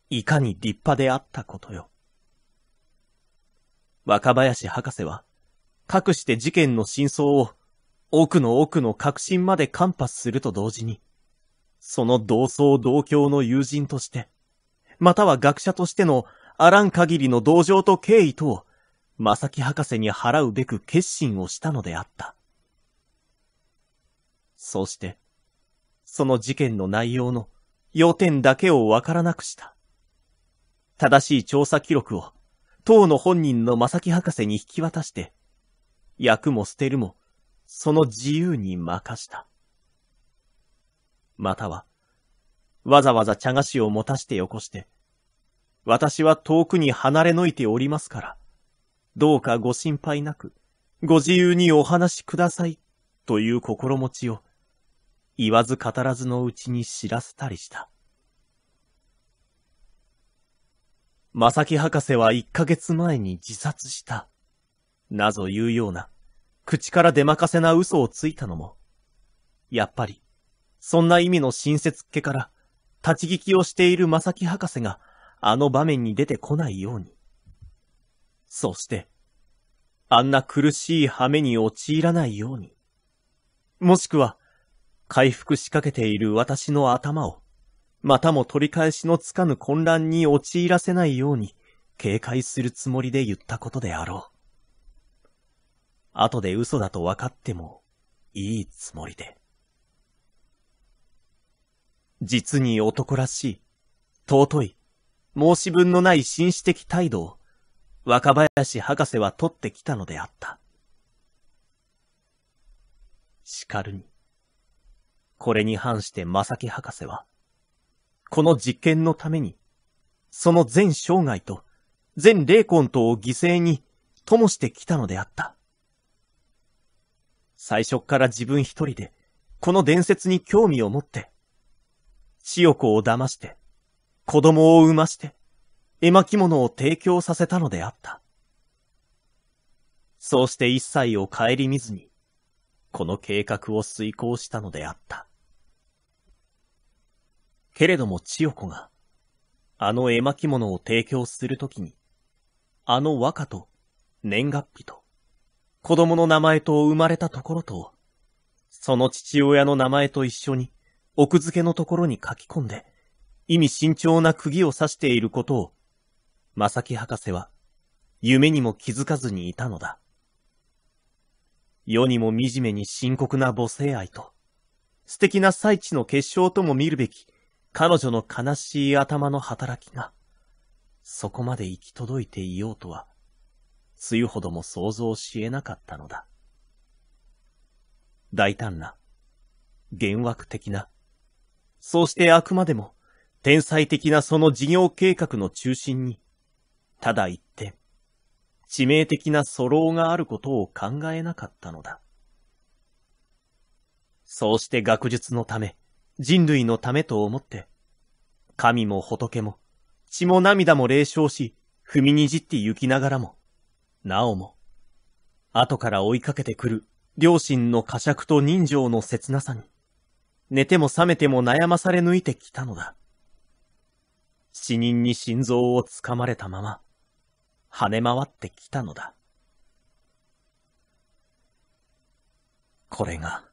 いかに立派であったことよ。若林博士は、かくして事件の真相を奥の奥の核心までカンパすると同時に、その同窓同郷の友人として、または学者としてのあらん限りの同情と敬意とを、正木博士に払うべく決心をしたのであった。そうして、その事件の内容の要点だけをわからなくした。正しい調査記録を、当の本人の正木博士に引き渡して、役も捨てるも、その自由に任した。または、わざわざ茶菓子を持たしてよこして、私は遠くに離れのいておりますから、どうかご心配なく、ご自由にお話しください、という心持ちを、言わず語らずのうちに知らせたりした。正木博士は一ヶ月前に自殺した。なぞ言うような、口から出まかせな嘘をついたのも、やっぱり、そんな意味の親切っ気から、立ち聞きをしている正木博士が、あの場面に出てこないように。そして、あんな苦しい羽目に陥らないように。もしくは、回復しかけている私の頭を、またも取り返しのつかぬ混乱に陥らせないように警戒するつもりで言ったことであろう。後で嘘だと分かってもいいつもりで。実に男らしい、尊い、申し分のない紳士的態度を、若林博士は取ってきたのであった。しかるに、これに反して正木博士は、この実験のために、その全生涯と全霊魂とを犠牲に、灯してきたのであった。最初から自分一人で、この伝説に興味を持って、千代子を騙して、子供を産まして、絵巻物を提供させたのであった。そうして一切を顧みずに、この計画を遂行したのであった。けれども千代子が、あの絵巻物を提供するときに、あの和歌と年月日と、子供の名前と生まれたところと、その父親の名前と一緒に、奥付けのところに書き込んで、意味慎重な釘を刺していることを、正木博士は夢にも気づかずにいたのだ。世にも惨めに深刻な母性愛と、素敵な最地の結晶とも見るべき彼女の悲しい頭の働きが、そこまで行き届いていようとは、つゆほども想像し得なかったのだ。大胆な、幻惑的な、そうしてあくまでも、天才的なその事業計画の中心に、ただ一点、致命的な粗老があることを考えなかったのだ。そうして学術のため、人類のためと思って、神も仏も、血も涙も霊笑し、踏みにじって行きながらも、なおも、後から追いかけてくる両親の呵責と人情の切なさに、寝ても覚めても悩まされ抜いてきたのだ。死人に心臓をつかまれたまま、跳ね回ってきたのだ。これが、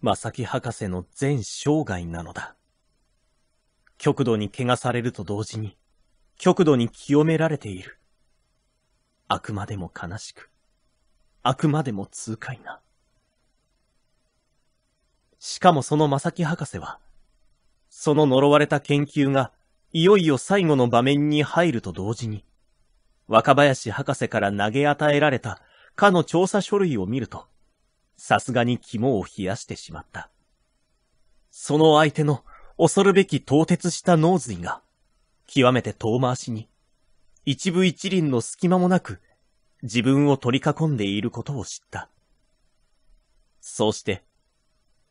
正木博士の全生涯なのだ。極度に怪我されると同時に、極度に清められている。あくまでも悲しく、あくまでも痛快な。しかもその正木博士は、その呪われた研究がいよいよ最後の場面に入ると同時に、若林博士から投げ与えられたかの調査書類を見ると、さすがに肝を冷やしてしまった。その相手の恐るべき凍徹した脳髄が、極めて遠回しに、一部一輪の隙間もなく、自分を取り囲んでいることを知った。そうして、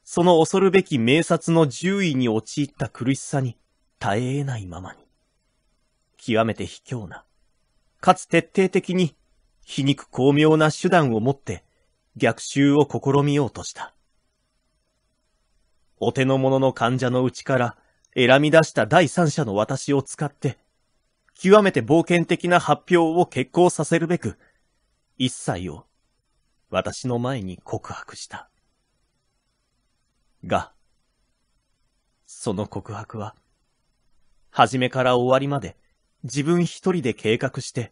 その恐るべき名察の獣医に陥った苦しさに、耐え得ないままに、極めて卑怯な、かつ徹底的に皮肉巧妙な手段を持って逆襲を試みようとした。お手の物の患者のうちから選び出した第三者の私を使って、極めて冒険的な発表を決行させるべく、一切を私の前に告白した。が、その告白は、初めから終わりまで、自分一人で計画して、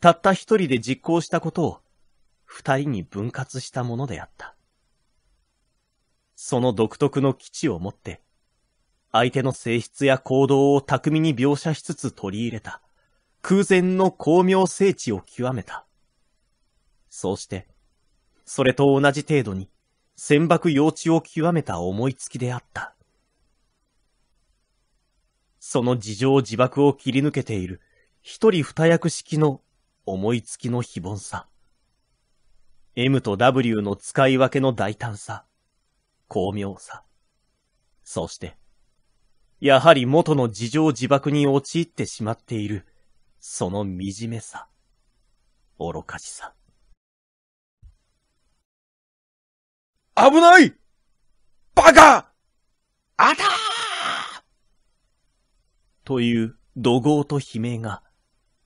たった一人で実行したことを、二人に分割したものであった。その独特の基地を持って、相手の性質や行動を巧みに描写しつつ取り入れた、空前の巧妙精緻を極めた。そうして、それと同じ程度に、船舶用地を極めた思いつきであった。その事情自爆を切り抜けている、一人二役式の思いつきの非凡さ。M と W の使い分けの大胆さ、巧妙さ。そして、やはり元の事情自爆に陥ってしまっている、その惨めさ、愚かしさ。危ないバカあたーという怒号と悲鳴が、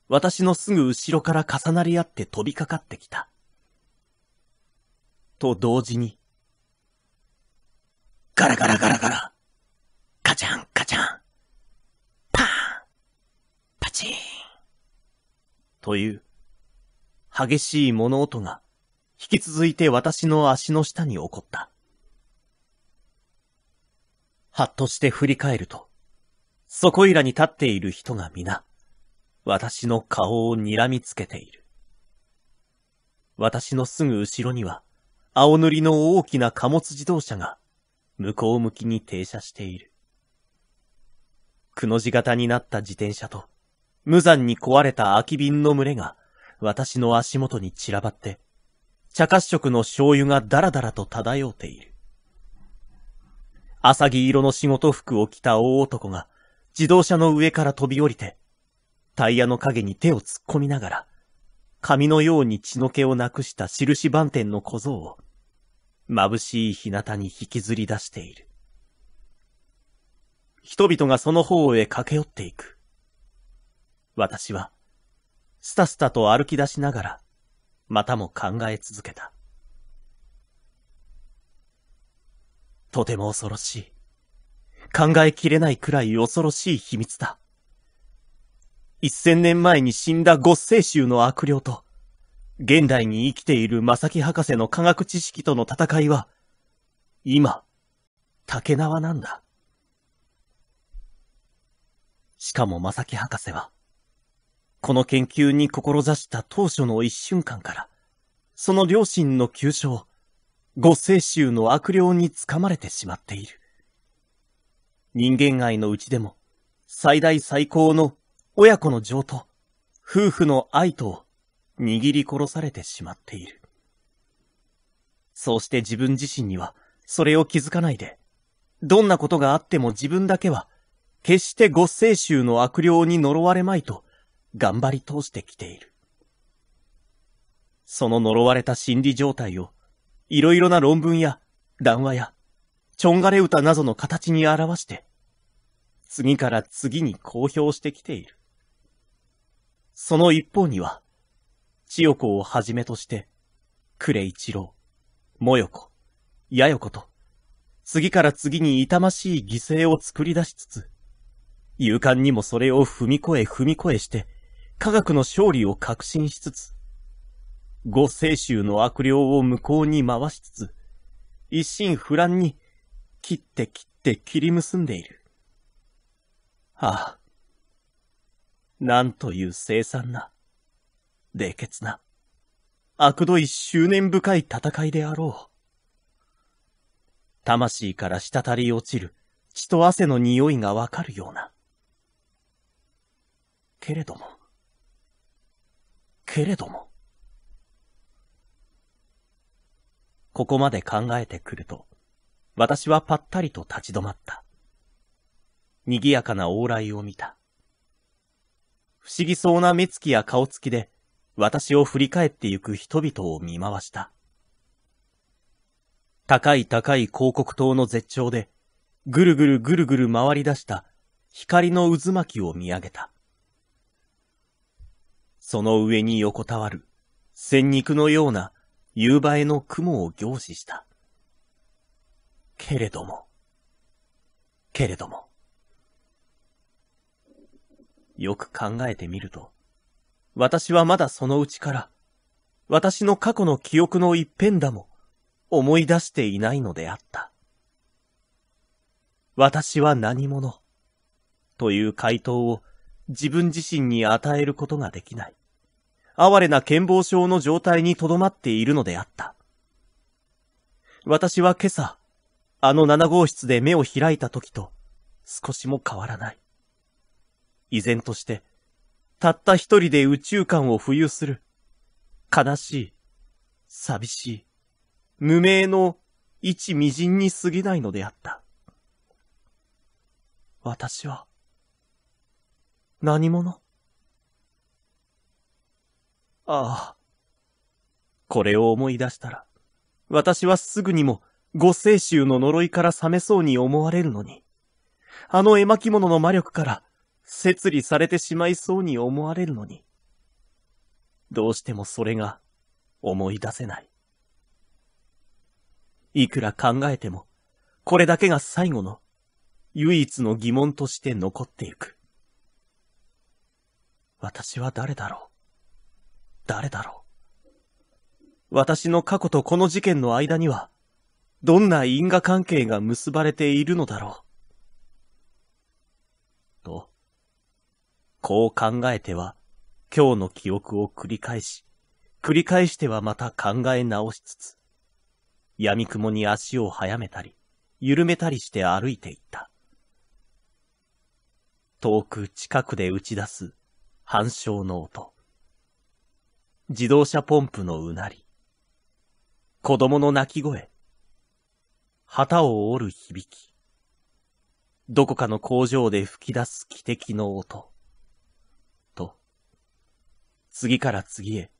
私のすぐ後ろから重なり合って飛びかかってきた。と同時に、ガラガラガラガラ、カチャンカチャン、パーン、パチーン、という激しい物音が引き続いて私の足の下に起こった。はっとして振り返ると、そこいらに立っている人が皆、私の顔を睨みつけている。私のすぐ後ろには、青塗りの大きな貨物自動車が、向こう向きに停車している。くの字型になった自転車と、無残に壊れた空き瓶の群れが、私の足元に散らばって、茶褐色の醤油がだらだらと漂うている。浅木色の仕事服を着た大男が、自動車の上から飛び降りて、タイヤの影に手を突っ込みながら、髪のように血の毛をなくした印番点の小僧を、眩しい日向に引きずり出している。人々がその方へ駆け寄っていく。私は、スタスタと歩き出しながら、またも考え続けた。とても恐ろしい。考えきれないくらい恐ろしい秘密だ。一千年前に死んだごッセの悪霊と、現代に生きている正木博士の科学知識との戦いは、今、竹縄なんだ。しかも正木博士は、この研究に志した当初の一瞬間から、その両親の急所を、五聖衆の悪霊に掴まれてしまっている。人間愛のうちでも、最大最高の親子の情と、夫婦の愛と、握り殺されてしまっている。そうして自分自身には、それを気づかないで、どんなことがあっても自分だけは、決してご成衆の悪霊に呪われまいと、頑張り通してきている。その呪われた心理状態を、いろいろな論文や、談話や、ちょんがれ歌などの形に表して、次から次に公表してきている。その一方には、千代子をはじめとして、呉一郎、もよこ、やよこと、次から次に痛ましい犠牲を作り出しつつ、勇敢にもそれを踏み越え踏み越えして、科学の勝利を確信しつつ、五清衆の悪霊を無効に回しつつ、一心不乱に、切って切って切り結んでいる。ああ。なんという凄惨な、冷血な、悪どい執念深い戦いであろう。魂から滴り落ちる血と汗の匂いがわかるような。けれども、けれども、ここまで考えてくると、私はぱったりと立ち止まった。賑やかな往来を見た。不思議そうな目つきや顔つきで、私を振り返ってゆく人々を見回した。高い高い広告塔の絶頂で、ぐるぐるぐるぐる回り出した光の渦巻きを見上げた。その上に横たわる、千肉のような夕映えの雲を凝視した。けれども、けれども。よく考えてみると、私はまだそのうちから、私の過去の記憶の一辺だも思い出していないのであった。私は何者という回答を自分自身に与えることができない。哀れな健忘症の状態に留まっているのであった。私は今朝、あの7号室で目を開いた時と少しも変わらない。依然として、たった一人で宇宙間を浮遊する、悲しい、寂しい、無名の一微塵に過ぎないのであった。私は、何者ああ。これを思い出したら、私はすぐにも、五聖衆の呪いから覚めそうに思われるのに、あの絵巻物の魔力から、摂理されてしまいそうに思われるのに、どうしてもそれが思い出せない。いくら考えても、これだけが最後の、唯一の疑問として残ってゆく。私は誰だろう誰だろう私の過去とこの事件の間には、どんな因果関係が結ばれているのだろうこう考えては、今日の記憶を繰り返し、繰り返してはまた考え直しつつ、闇雲に足を早めたり、緩めたりして歩いていった。遠く近くで打ち出す反証の音。自動車ポンプのうなり。子供の泣き声。旗を折る響き。どこかの工場で吹き出す汽笛の音。次から次へ、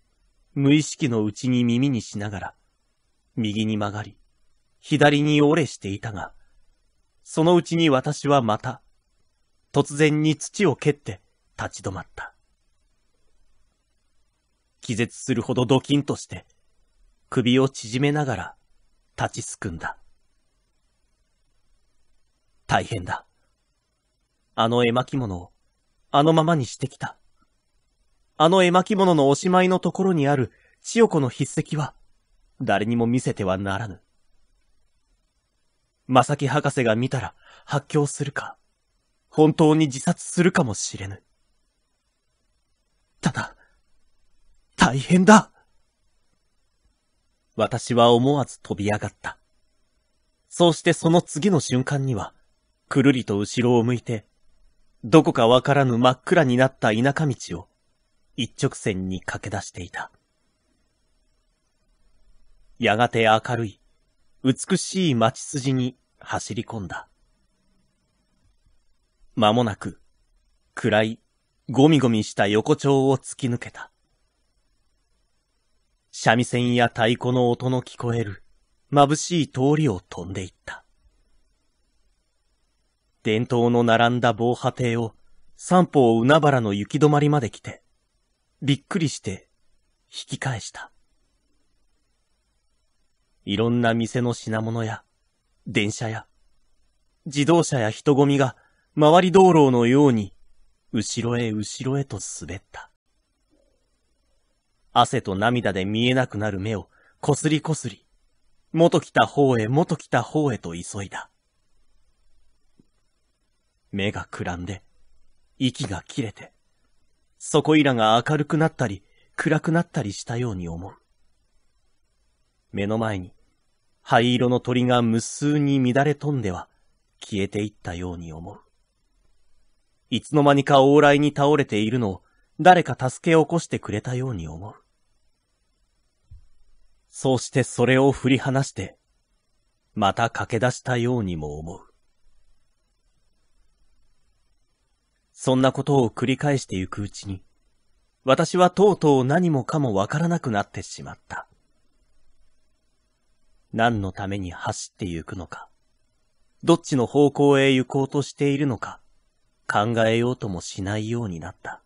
無意識のうちに耳にしながら、右に曲がり、左に折れしていたが、そのうちに私はまた、突然に土を蹴って立ち止まった。気絶するほどドキンとして、首を縮めながら立ちすくんだ。大変だ。あの絵巻物をあのままにしてきた。あの絵巻物のおしまいのところにある千代子の筆跡は、誰にも見せてはならぬ。正木博士が見たら発狂するか、本当に自殺するかもしれぬ。ただ、大変だ私は思わず飛び上がった。そうしてその次の瞬間には、くるりと後ろを向いて、どこかわからぬ真っ暗になった田舎道を一直線に駆け出していた。やがて明るい、美しい町筋に走り込んだ。間もなく、暗い、ゴミゴミした横丁を突き抜けた。三味線や太鼓の音の聞こえる、眩しい通りを飛んでいった。伝統の並んだ防波堤を、三方海原の行き止まりまで来て、びっくりして引き返した。いろんな店の品物や、電車や、自動車や人混みが回り道路のように、後ろへ後ろへと滑った。汗と涙で見えなくなる目をこすりこすり、元来た方へ元来た方へと急いだ。目がくらんで、息が切れて、そこいらが明るくなったり、暗くなったりしたように思う。目の前に、灰色の鳥が無数に乱れ飛んでは、消えていったように思う。いつの間にか往来に倒れているのを、誰か助け起こしてくれたように思う。そうしてそれを振り離して、また駆け出したようにも思う。そんなことを繰り返してゆくうちに、私はとうとう何もかもわからなくなってしまった。何のために走ってゆくのか、どっちの方向へ行こうとしているのか、考えようともしないようになった。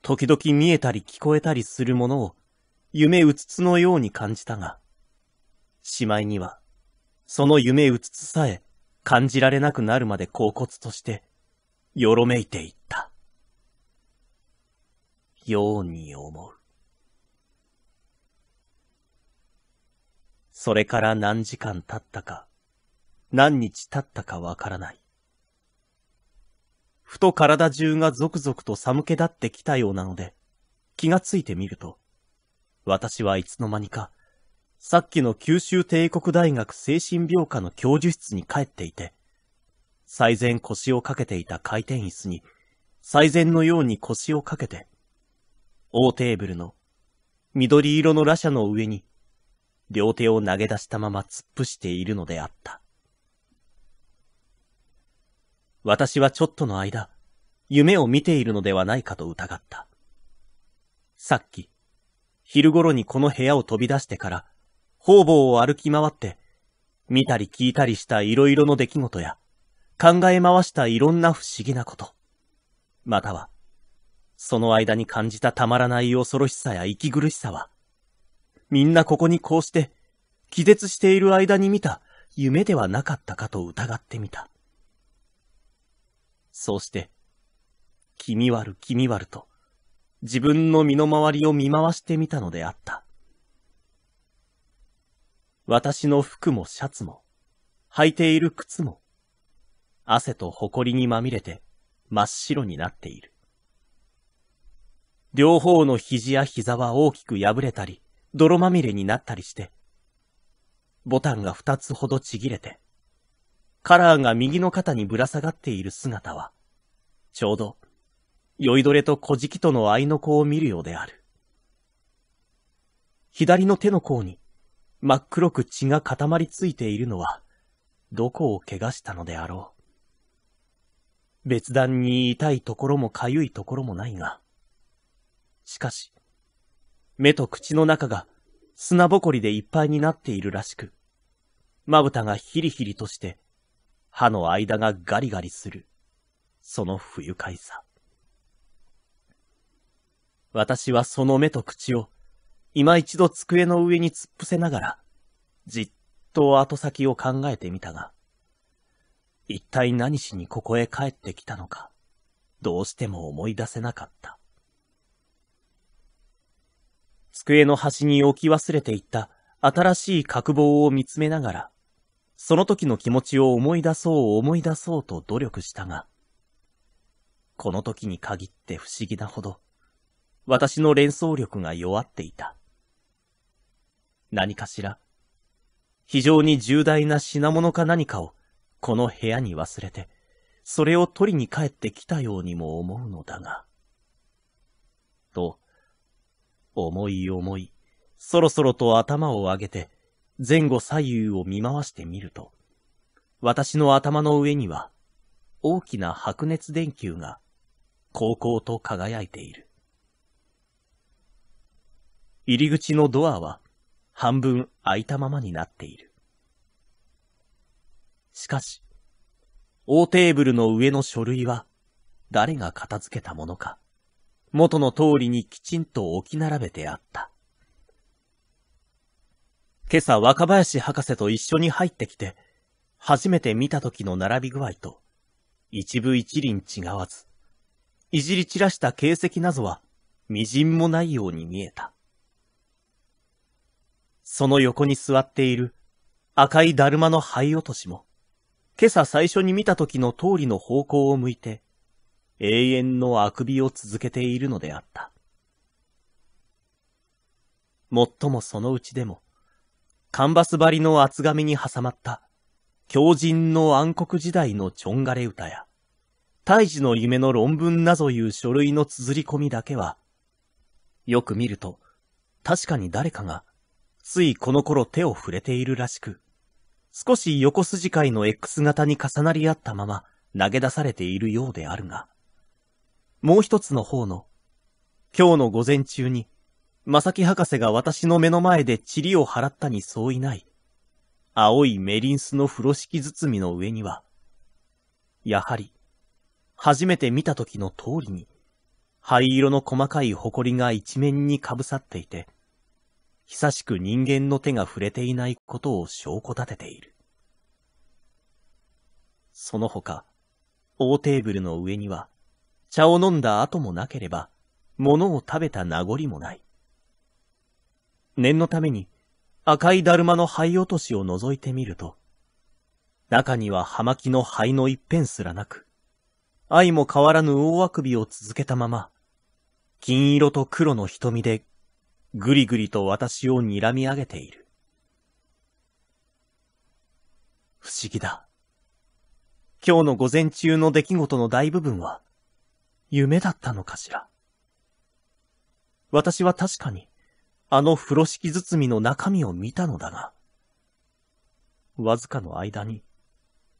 時々見えたり聞こえたりするものを、夢うつつのように感じたが、しまいには、その夢うつつさえ、感じられなくなるまで恍惚として、よろめいていった。ように思う。それから何時間経ったか、何日経ったかわからない。ふと体中が続々と寒気だってきたようなので、気がついてみると、私はいつの間にか、さっきの九州帝国大学精神病科の教授室に帰っていて、最前腰をかけていた回転椅子に、最前のように腰をかけて、大テーブルの緑色の羅車の上に、両手を投げ出したまま突っ伏しているのであった。私はちょっとの間、夢を見ているのではないかと疑った。さっき、昼頃にこの部屋を飛び出してから、方々を歩き回って、見たり聞いたりした色々の出来事や、考え回したいろんな不思議なこと、または、その間に感じたたまらない恐ろしさや息苦しさは、みんなここにこうして、気絶している間に見た夢ではなかったかと疑ってみた。そうして、気味悪気味悪と、自分の身の回りを見回してみたのであった。私の服もシャツも、履いている靴も、汗と埃にまみれて真っ白になっている。両方の肘や膝は大きく破れたり、泥まみれになったりして、ボタンが二つほどちぎれて、カラーが右の肩にぶら下がっている姿は、ちょうど、酔いどれと小じきとの合いの子を見るようである。左の手の甲に、真っ黒く血が固まりついているのは、どこを怪我したのであろう。別段に痛いところも痒いところもないが、しかし、目と口の中が砂ぼこりでいっぱいになっているらしく、まぶたがヒリヒリとして、歯の間がガリガリする、その不愉快さ。私はその目と口を今一度机の上に突っ伏せながら、じっと後先を考えてみたが、一体何しにここへ帰ってきたのか、どうしても思い出せなかった。机の端に置き忘れていった新しい角棒を見つめながら、その時の気持ちを思い出そう思い出そうと努力したが、この時に限って不思議なほど、私の連想力が弱っていた。何かしら、非常に重大な品物か何かを、この部屋に忘れて、それを取りに帰ってきたようにも思うのだが。と、思い思い、そろそろと頭を上げて、前後左右を見回してみると、私の頭の上には、大きな白熱電球が、高々と輝いている。入り口のドアは、半分開いたままになっている。しかし、大テーブルの上の書類は、誰が片付けたものか、元の通りにきちんと置き並べてあった。今朝若林博士と一緒に入ってきて、初めて見た時の並び具合と、一部一輪違わず、いじり散らした形跡などは、微塵もないように見えた。その横に座っている赤いだるまの灰落としも、今朝最初に見た時の通りの方向を向いて、永遠のあくびを続けているのであった。もっともそのうちでも、カンバス張りの厚紙に挟まった、狂人の暗黒時代のちょんがれ歌や、胎児の夢の論文なぞいう書類の綴り込みだけは、よく見ると、確かに誰かが、ついこの頃手を触れているらしく、少し横筋界の X 型に重なり合ったまま投げ出されているようであるが、もう一つの方の、今日の午前中に、正木博士が私の目の前で塵を払ったに相違ない、青いメリンスの風呂敷包みの上には、やはり、初めて見た時の通りに、灰色の細かい埃が一面にかぶさっていて、久しく人間の手が触れていないことを証拠立てている。その他、大テーブルの上には、茶を飲んだ後もなければ、物を食べた名残もない。念のために、赤いだるまの灰落としを覗いてみると、中には葉巻の灰の一辺すらなく、愛も変わらぬ大あくびを続けたまま、金色と黒の瞳でぐりぐりと私を睨み上げている。不思議だ。今日の午前中の出来事の大部分は、夢だったのかしら。私は確かに、あの風呂敷包みの中身を見たのだが、わずかの間に、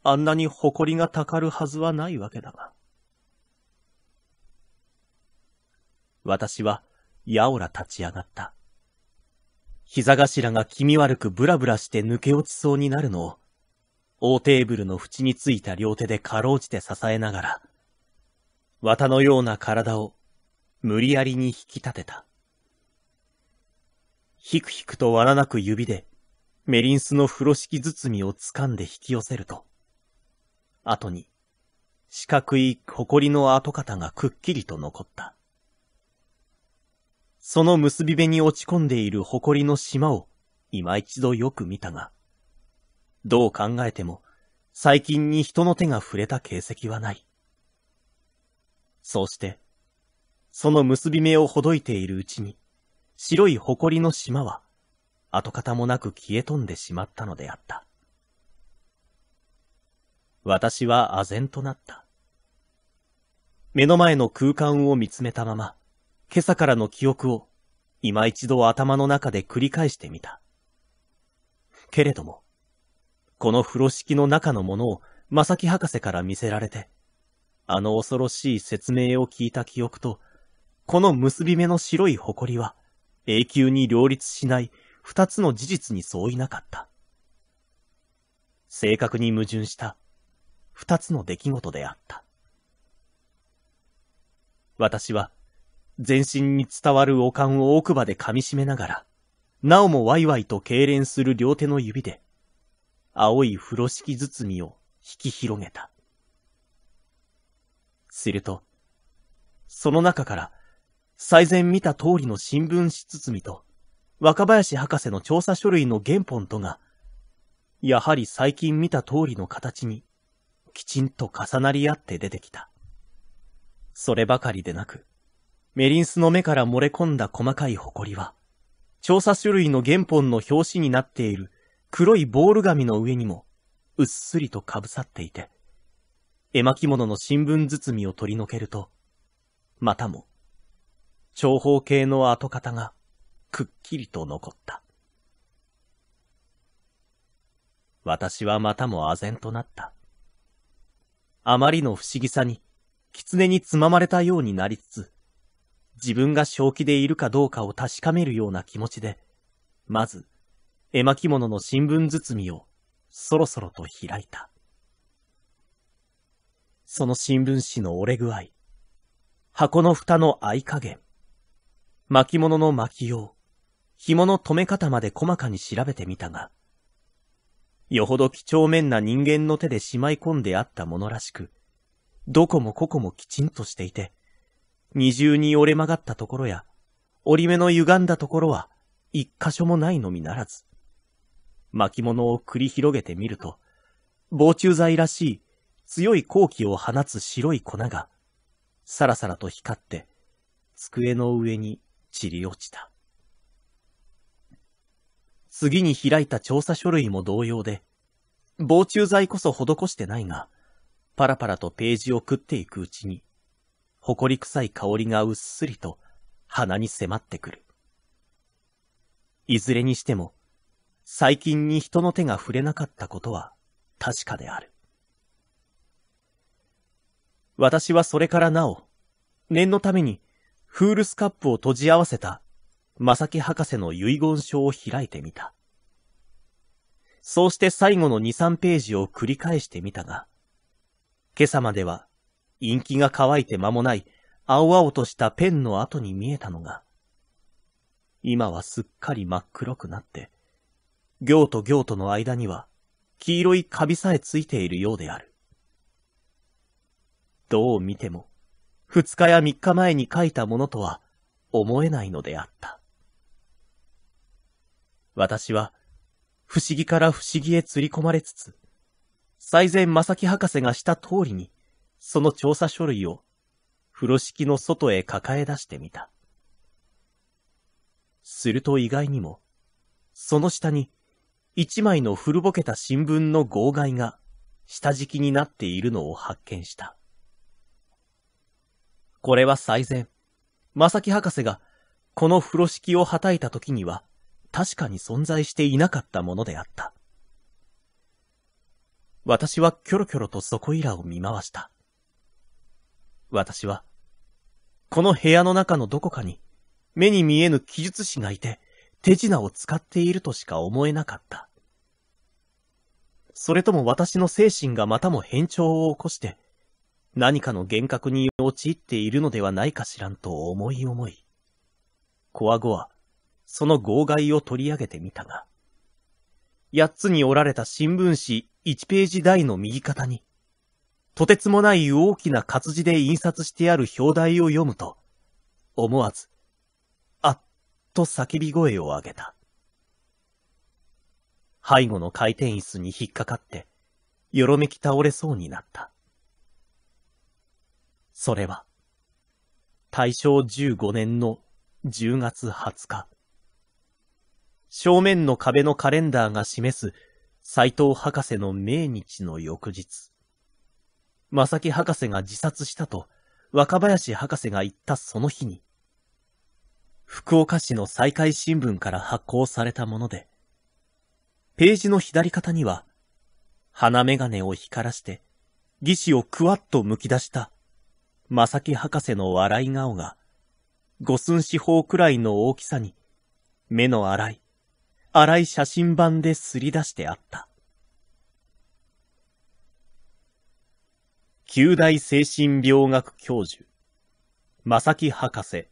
あんなに誇りがたかるはずはないわけだが。私は、やおら立ち上がった。膝頭が気味悪くブラブラして抜け落ちそうになるのを、大テーブルの縁についた両手でかろうじて支えながら、綿のような体を無理やりに引き立てた。ひくひくとわらなく指で、メリンスの風呂敷包みを掴んで引き寄せると、後に、四角い埃の跡形がくっきりと残った。その結び目に落ち込んでいる埃の島を、今一度よく見たが、どう考えても、最近に人の手が触れた形跡はない。そうして、その結び目をほどいているうちに、白い埃の島は、跡形もなく消え飛んでしまったのであった。私は唖然となった。目の前の空間を見つめたまま、今朝からの記憶を、今一度頭の中で繰り返してみた。けれども、この風呂敷の中のものを、正木博士から見せられて、あの恐ろしい説明を聞いた記憶と、この結び目の白い埃は、永久に両立しない二つの事実に相違なかった。正確に矛盾した二つの出来事であった。私は全身に伝わるおかんを奥歯で噛み締めながら、なおもワイワイと痙攣する両手の指で、青い風呂敷包みを引き広げた。すると、その中から、最前見た通りの新聞紙包みと、若林博士の調査書類の原本とが、やはり最近見た通りの形に、きちんと重なり合って出てきた。そればかりでなく、メリンスの目から漏れ込んだ細かい埃は、調査書類の原本の表紙になっている黒いボール紙の上にも、うっすりとかぶさっていて、絵巻物の新聞包みを取り除けると、またも、長方形の跡形が、くっきりと残った。私はまたも唖然となった。あまりの不思議さに、狐につままれたようになりつつ、自分が正気でいるかどうかを確かめるような気持ちで、まず、絵巻物の新聞包みをそろそろと開いた。その新聞紙の折れ具合、箱の蓋の合い加減、巻物の巻きよう、紐の留め方まで細かに調べてみたが、よほど几帳面な人間の手でしまい込んであったものらしく、どこもここもきちんとしていて、二重に折れ曲がったところや、折り目の歪んだところは、一箇所もないのみならず、巻物を繰り広げてみると、防虫剤らしい強い光気を放つ白い粉が、さらさらと光って、机の上に散り落ちた。次に開いた調査書類も同様で、防虫剤こそ施してないが、パラパラとページを食っていくうちに、誇り臭い香りがうっすりと鼻に迫ってくる。いずれにしても、最近に人の手が触れなかったことは確かである。私はそれからなお、念のために、フールスカップを閉じ合わせた、さ木博士の遺言書を開いてみた。そうして最後の2、3ページを繰り返してみたが、今朝までは陰気が乾いて間もない、青々としたペンの後に見えたのが、今はすっかり真っ黒くなって、行と行との間には、黄色いカビさえついているようである。どう見ても、二日や三日前に書いたものとは思えないのであった。私は、不思議から不思議へ釣り込まれつつ、最前正木博士がした通りに、その調査書類を風呂敷の外へ抱え出してみた。すると意外にも、その下に一枚の古ぼけた新聞の号外が下敷きになっているのを発見した。これは最前、正木博士がこの風呂敷をはたいた時には確かに存在していなかったものであった。私はキョロキョロとそこいらを見回した。私は、この部屋の中のどこかに、目に見えぬ記述師がいて、手品を使っているとしか思えなかった。それとも私の精神がまたも変調を起こして、何かの幻覚に陥っているのではないかしらんと思い思い、コわゴわ、その号外を取り上げてみたが、八つに折られた新聞紙一ページ台の右肩に、とてつもない大きな活字で印刷してある表題を読むと、思わず、あっと叫び声を上げた。背後の回転椅子に引っかかって、よろめき倒れそうになった。それは、大正15年の10月20日。正面の壁のカレンダーが示す斎藤博士の命日の翌日。正木博士が自殺したと若林博士が言ったその日に、福岡市の再開新聞から発行されたもので、ページの左肩には、鼻眼鏡を光らして、義士をくわっとむき出した、正木博士の笑い顔が、五寸四方くらいの大きさに、目の荒い、荒い写真版ですり出してあった。九大精神病学教授、正木博士、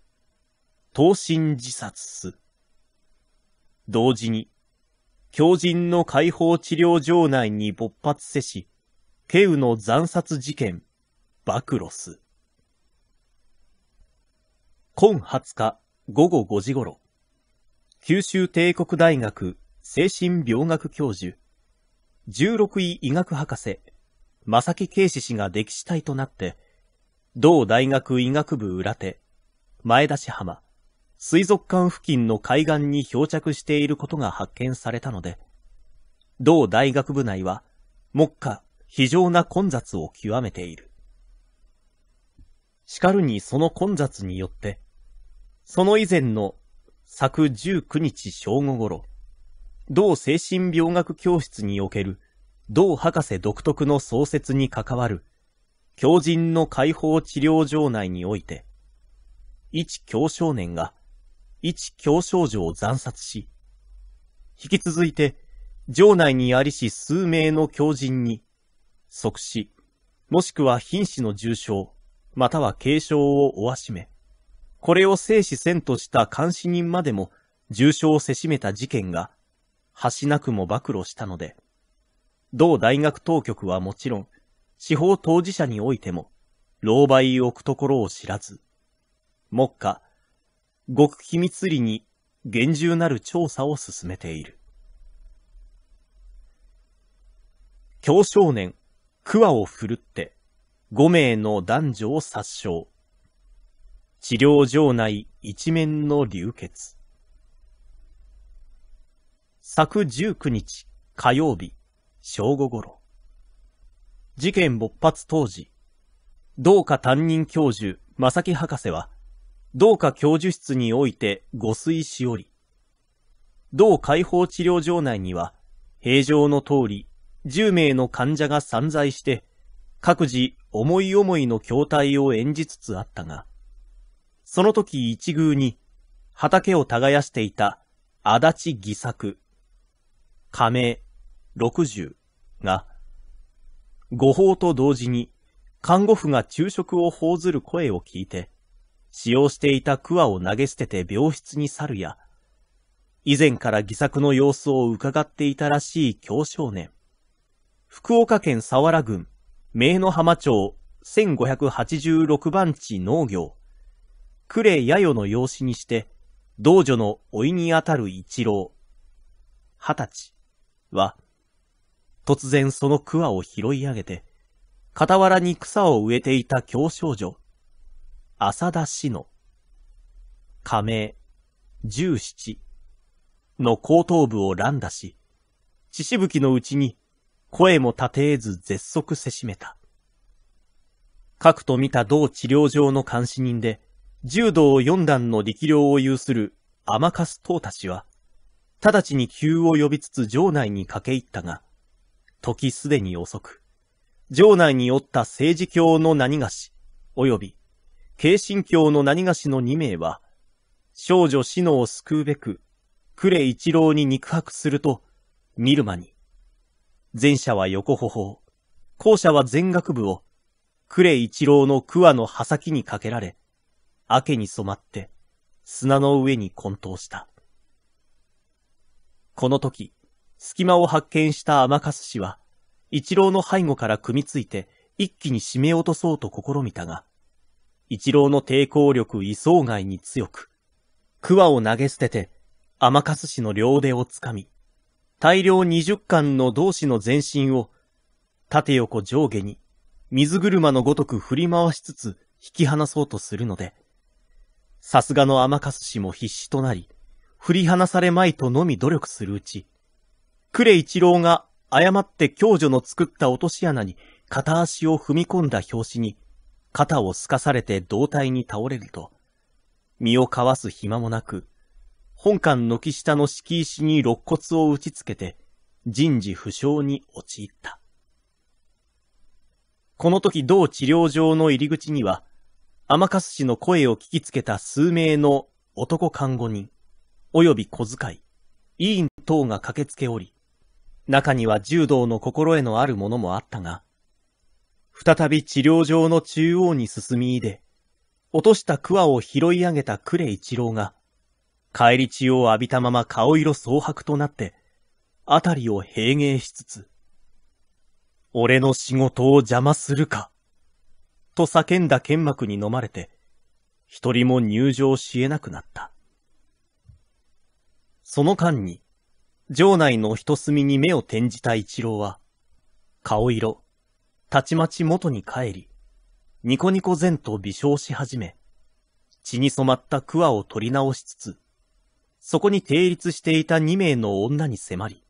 等身自殺す。同時に、狂人の解放治療場内に勃発せし、ケウの惨殺事件、暴露す。今20日午後5時頃、九州帝国大学精神病学教授、16位医学博士、正木慶志氏が歴史体となって、同大学医学部裏手、前田市浜、水族館付近の海岸に漂着していることが発見されたので、同大学部内は、目下、非常な混雑を極めている。しかるにその混雑によって、その以前の昨19日正午頃、同精神病学教室における同博士独特の創設に関わる、狂人の解放治療場内において、一教少年が、一教少女を惨殺し、引き続いて、場内にありし数名の狂人に、即死、もしくは瀕死の重傷、または軽傷を負わしめ、これを生死せんとした監視人までも重傷をせしめた事件が、はしなくも暴露したので、同大学当局はもちろん、司法当事者においても、老媒置くところを知らず、目下、極秘密裏に厳重なる調査を進めている。強少年、クワを振るって、5名の男女を殺傷。治療場内一面の流血。昨19日火曜日、正午頃。事件勃発当時、うか担任教授、正木博士は、うか教授室において誤水しおり、同解放治療場内には、平常の通り、10名の患者が散在して、各自思い思いの筐体を演じつつあったが、その時一遇に、畑を耕していた、足立義作、仮名、60が、誤報と同時に看護婦が昼食を報ずる声を聞いて、使用していたクワを投げ捨てて病室に去るや、以前から偽作の様子を伺っていたらしい教少年。福岡県佐原郡、明野浜町1586番地農業、呉やよの養子にして、道女の老いにあたる一郎、二十歳は、突然その桑を拾い上げて、傍らに草を植えていた強少女、浅田氏の、仮名、十七の後頭部を乱打し、血しぶきのうちに声も立てえず絶足せしめた。核と見た同治療上の監視人で、柔道四段の力量を有する甘粕ス党たちは、直ちに急を呼びつつ城内に駆け入ったが、時すでに遅く、城内におった政治教の何がし、及び、慶神教の何がしの二名は、少女死のを救うべく、呉一郎に肉薄すると、見る間に、前者は横歩法、後者は全学部を、呉一郎の桑の刃先にかけられ、明けに染まって、砂の上に混沌した。この時、隙間を発見した甘春氏は、一郎の背後から組みついて一気に締め落とそうと試みたが、一郎の抵抗力位相外に強く、桑を投げ捨てて、甘春氏の両腕をつかみ、大量20巻の同士の全身を、縦横上下に、水車のごとく振り回しつつ引き離そうとするので、さすがの甘かすしも必死となり、振り離されまいとのみ努力するうち、呉一郎が誤って教女の作った落とし穴に片足を踏み込んだ拍子に、肩をすかされて胴体に倒れると、身をかわす暇もなく、本館軒下の敷石に肋骨を打ちつけて、人事不詳に陥った。この時同治療場の入り口には、甘す氏の声を聞きつけた数名の男看護人、及び小遣い、委員等が駆けつけおり、中には柔道の心得のあるものもあったが、再び治療場の中央に進み入れ、落とした桑を拾い上げた呉一郎が、帰り血を浴びたまま顔色蒼白となって、あたりを平迎しつつ、俺の仕事を邪魔するか、と叫んだ剣幕に飲まれて、一人も入場し得なくなった。その間に、城内の一隅に目を転じた一郎は、顔色、たちまち元に帰り、ニコニコ前と微笑し始め、血に染まった桑を取り直しつつ、そこに定立していた二名の女に迫り、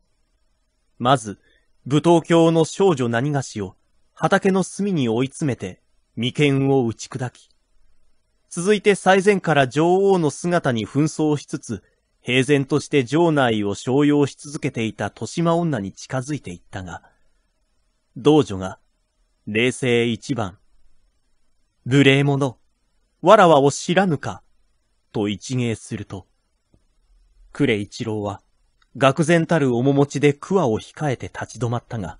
まず、武闘教の少女何がしを畑の隅に追い詰めて眉間を打ち砕き、続いて最前から女王の姿に紛争しつつ、平然として城内を商用し続けていた豊島女に近づいていったが、道女が、冷静一番、無礼者、わらわを知らぬか、と一芸すると、呉一郎は、愕然たる面持ちで桑を控えて立ち止まったが、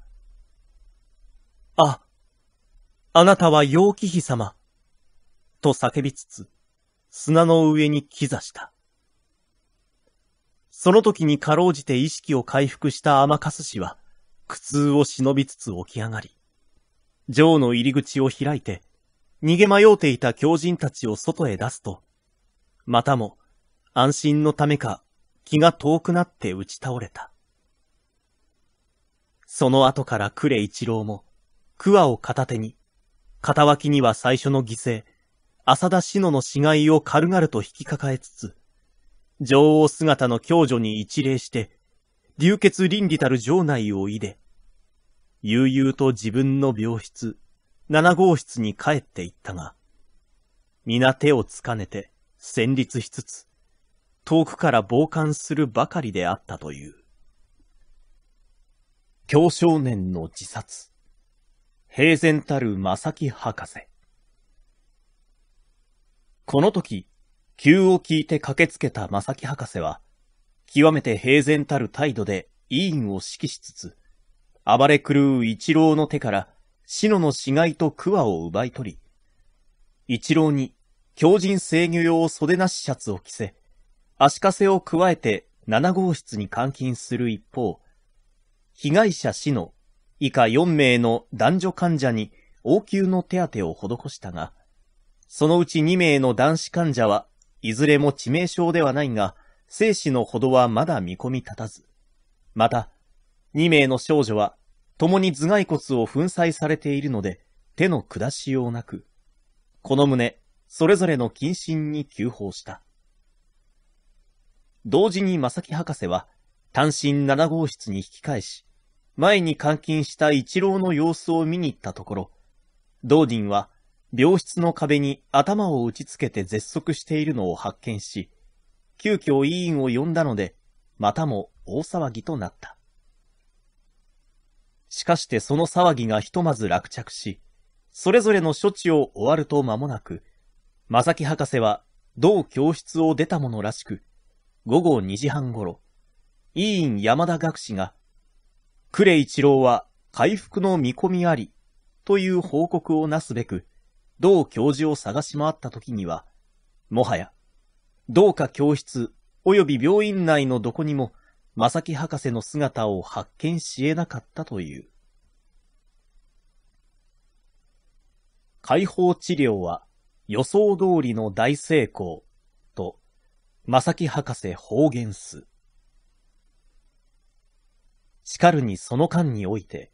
あ、あなたは陽気妃様、と叫びつつ、砂の上にキザした。その時にかろうじて意識を回復した甘かす氏は、苦痛を忍びつつ起き上がり、城の入り口を開いて、逃げ迷うていた狂人たちを外へ出すと、またも、安心のためか、気が遠くなって打ち倒れた。その後から呉一郎も、桑を片手に、片脇には最初の犠牲、浅田志の死骸を軽々と引き抱えつつ、女王姿の共助に一礼して、流血倫理たる城内を入れ、悠々と自分の病室、七号室に帰っていったが、皆手をつかねて戦慄しつつ、遠くから傍観するばかりであったという。教少年の自殺。平然たる正木博士。この時、急を聞いて駆けつけた正木博士は、極めて平然たる態度で委員を指揮しつつ、暴れ狂う一郎の手から死の死骸と桑を奪い取り、一郎に強人制御用袖なしシャツを着せ、足かせを加えて7号室に監禁する一方、被害者死の以下4名の男女患者に応急の手当を施したが、そのうち2名の男子患者はいずれも致命傷ではないが、生死のほどはまだ見込み立たず。また、2名の少女は、共に頭蓋骨を粉砕されているので、手の下しようなく、この旨、それぞれの謹慎に急報した。同時に正木博士は、単身7号室に引き返し、前に監禁した一郎の様子を見に行ったところ、ドーディンは病室の壁に頭を打ちつけて絶足しているのを発見し、急遽委員を呼んだので、またも大騒ぎとなった。しかしてその騒ぎがひとまず落着し、それぞれの処置を終わると間もなく、正木博士は同教室を出たものらしく、午後2時半頃、委員山田学士が、呉一郎は回復の見込みあり、という報告をなすべく、同教授を探し回った時には、もはや、どうか教室及び病院内のどこにも、正木博士の姿を発見し得なかったという。解放治療は予想通りの大成功と、正木博士方言す。しかるにその間において、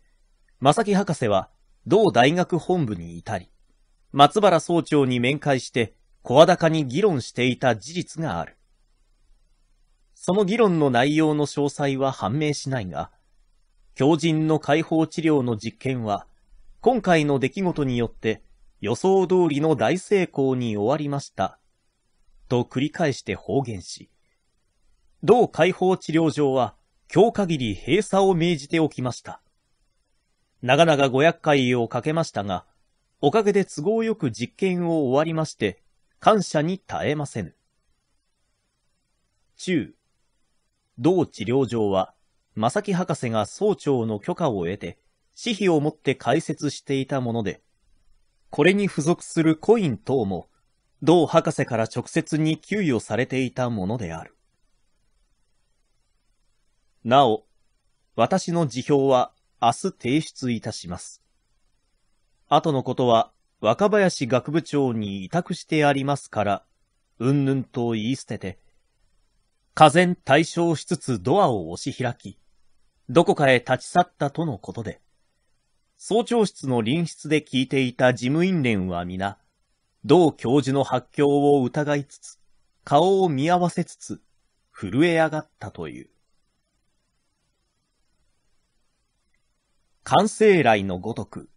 正木博士は同大学本部にいたり、松原総長に面会して、声高に議論していた事実がある。その議論の内容の詳細は判明しないが、狂人の解放治療の実験は、今回の出来事によって予想通りの大成功に終わりました。と繰り返して方言し、同解放治療場は今日限り閉鎖を命じておきました。長々ご厄介をかけましたが、おかげで都合よく実験を終わりまして、感謝に耐えませぬ。中、同治療場は、正木博士が総長の許可を得て、私費をもって開設していたもので、これに付属するコイン等も、同博士から直接に給与されていたものである。なお、私の辞表は明日提出いたします。後のことは若林学部長に委託してありますから、うんぬんと言い捨てて、ぜん対象しつつドアを押し開き、どこかへ立ち去ったとのことで、総長室の臨室で聞いていた事務員連は皆、同教授の発狂を疑いつつ、顔を見合わせつつ、震え上がったという。完成来のごとく、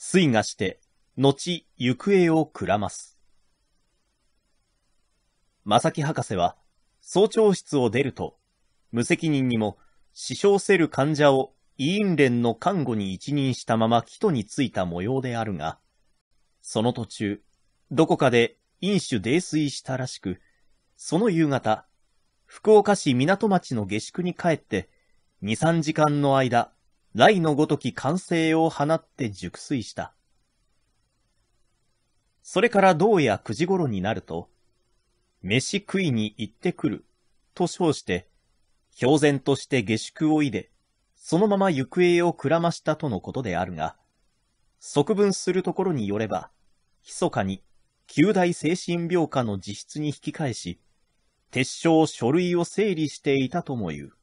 水がして、後、行方をくらます。正木博士は、早朝室を出ると、無責任にも、死傷せる患者を委員連の看護に一任したまま帰途についた模様であるが、その途中、どこかで飲酒泥酔したらしく、その夕方、福岡市港町の下宿に帰って、二三時間の間、雷のごとき歓声を放って熟睡した。それからどうや九時頃になると、飯食いに行ってくる、と称して、標然として下宿を入れ、そのまま行方をくらましたとのことであるが、即分するところによれば、密かに、旧大精神病科の自室に引き返し、撤証書類を整理していたとも言う。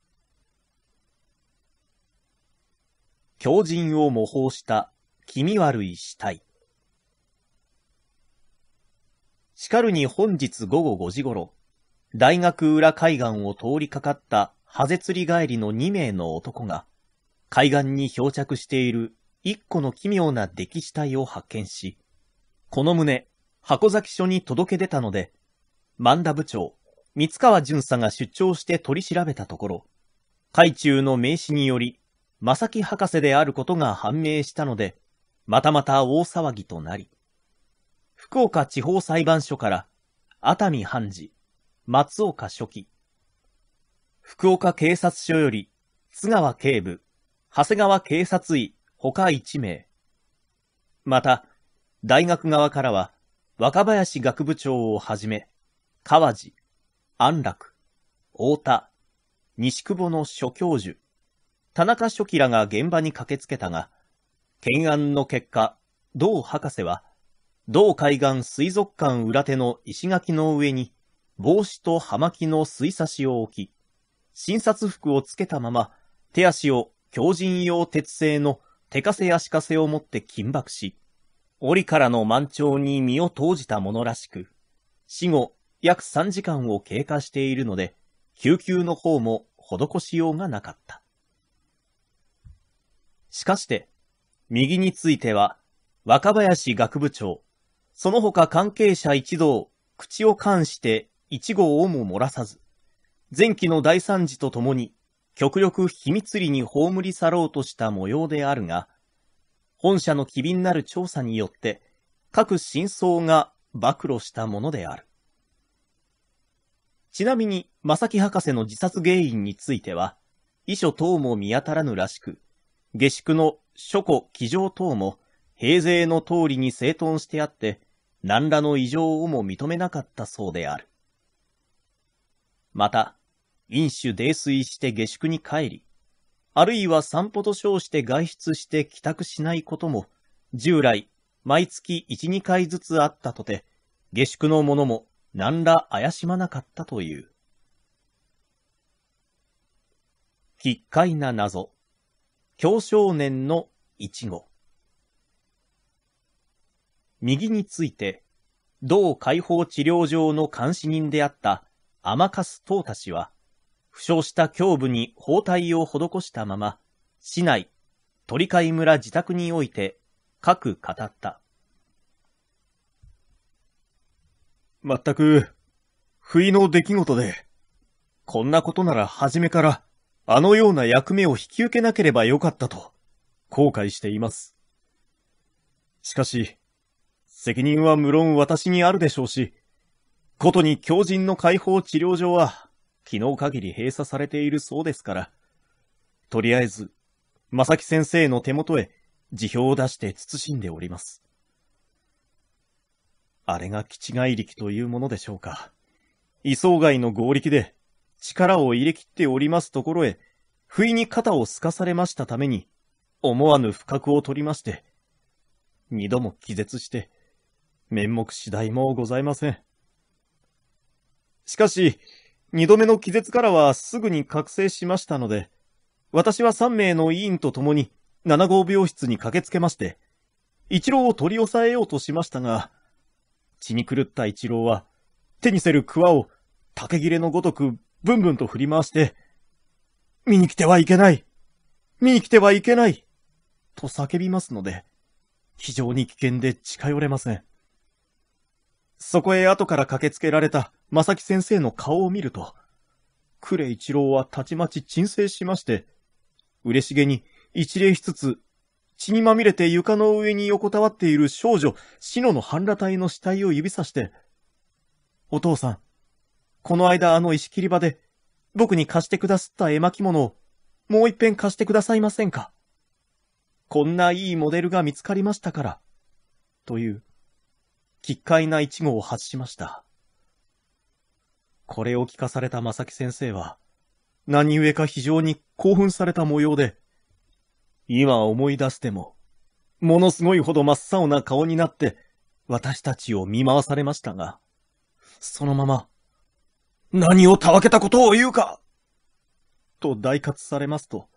狂人を模倣した気味悪い死体。しかるに本日午後5時頃、大学裏海岸を通りかかったハゼ釣り帰りの2名の男が、海岸に漂着している1個の奇妙な溺死体を発見し、この旨、箱崎署に届け出たので、万田部長、三川巡査が出張して取り調べたところ、海中の名刺により、正木博士であることが判明したので、またまた大騒ぎとなり、福岡地方裁判所から熱海判事、松岡書記、福岡警察署より津川警部、長谷川警察医他一名、また、大学側からは若林学部長をはじめ、川地、安楽、太田、西久保の諸教授、田中書記らが現場に駆けつけたが、懸案の結果、同博士は、同海岸水族館裏手の石垣の上に、帽子と葉巻の水差しを置き、診察服をつけたまま、手足を強靭用鉄製の手枷や足枷を持って緊縛し、檻からの満潮に身を投じたものらしく、死後約3時間を経過しているので、救急の方も施しようがなかった。しかして、右については、若林学部長、その他関係者一同、口を冠して一号をも漏らさず、前期の大惨事とともに、極力秘密裏に葬り去ろうとした模様であるが、本社の機敏なる調査によって、各真相が暴露したものである。ちなみに、正木博士の自殺原因については、遺書等も見当たらぬらしく、下宿の諸古騎乗等も、平勢の通りに整頓してあって、何らの異常をも認めなかったそうである。また、飲酒泥酔して下宿に帰り、あるいは散歩と称して外出して帰宅しないことも、従来、毎月一二回ずつあったとて、下宿の者も何ら怪しまなかったという。奇怪な謎。京少年の一語。右について、同解放治療場の監視人であった甘粕東太氏は、負傷した胸部に包帯を施したまま、市内、鳥海村自宅において、各語った。まったく、不意の出来事で、こんなことなら初めからあのような役目を引き受けなければよかったと、後悔しています。しかし、責任は無論私にあるでしょうし、ことに狂人の解放治療所は、昨日限り閉鎖されているそうですから、とりあえず、正木先生の手元へ辞表を出して慎んでおります。あれが気違い力というものでしょうか。異想外の合力で、力を入れきっておりますところへ、不意に肩をすかされましたために、思わぬ不覚を取りまして、二度も気絶して、面目次第もございません。しかし、二度目の気絶からはすぐに覚醒しましたので、私は三名の委員と共に七号病室に駆けつけまして、一郎を取り押さえようとしましたが、血に狂った一郎は、手にせる桑を竹切れのごとくブンブンと振り回して、見に来てはいけない見に来てはいけないと叫びますので、非常に危険で近寄れません。そこへ後から駆けつけられた正木先生の顔を見ると、呉一郎はたちまち沈静しまして、嬉しげに一礼しつつ、血にまみれて床の上に横たわっている少女、シのの半裸体の死体を指さして、お父さん、この間あの石切り場で、僕に貸してくだすった絵巻物を、もう一遍貸してくださいませんか。こんないいモデルが見つかりましたから。という、奇怪な一語を発しました。これを聞かされた正木先生は、何故か非常に興奮された模様で、今思い出しても、ものすごいほど真っ青な顔になって、私たちを見回されましたが、そのまま、何をたわけたことを言うかと大喝されますと、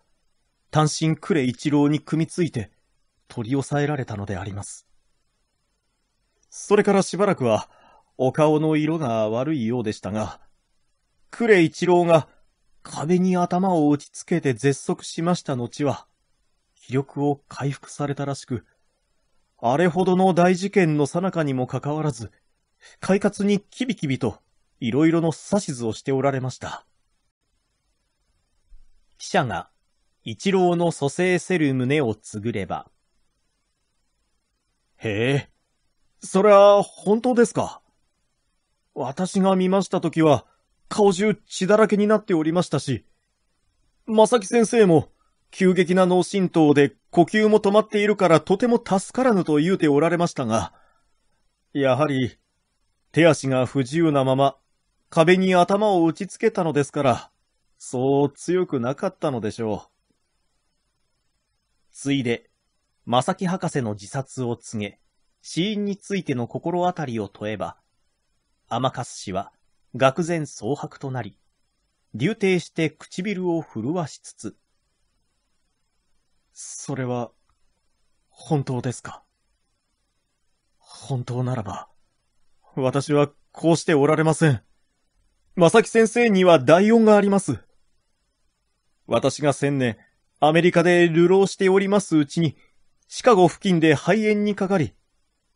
単身呉一郎に組みついて取り押さえられたのであります。それからしばらくは、お顔の色が悪いようでしたが、呉一郎が壁に頭を打ちつけて絶足しました後は、気力を回復されたらしく、あれほどの大事件の最中にもかかわらず、快活にキビキビといろいろの指図をしておられました。記者が、一郎の蘇生せる旨をつぐれば。へえ、そりゃ、本当ですか。私が見ましたときは、顔中血だらけになっておりましたし、正木先生も、急激な脳震盪で呼吸も止まっているからとても助からぬと言うておられましたが、やはり、手足が不自由なまま壁に頭を打ちつけたのですから、そう強くなかったのでしょう。ついで、正木博士の自殺を告げ、死因についての心当たりを問えば、甘す氏は愕然蒼白となり、流停して唇を震わしつつ、それは、本当ですか本当ならば、私はこうしておられません。まさき先生には代音があります。私が千年、アメリカで流浪しておりますうちに、シカゴ付近で肺炎にかかり、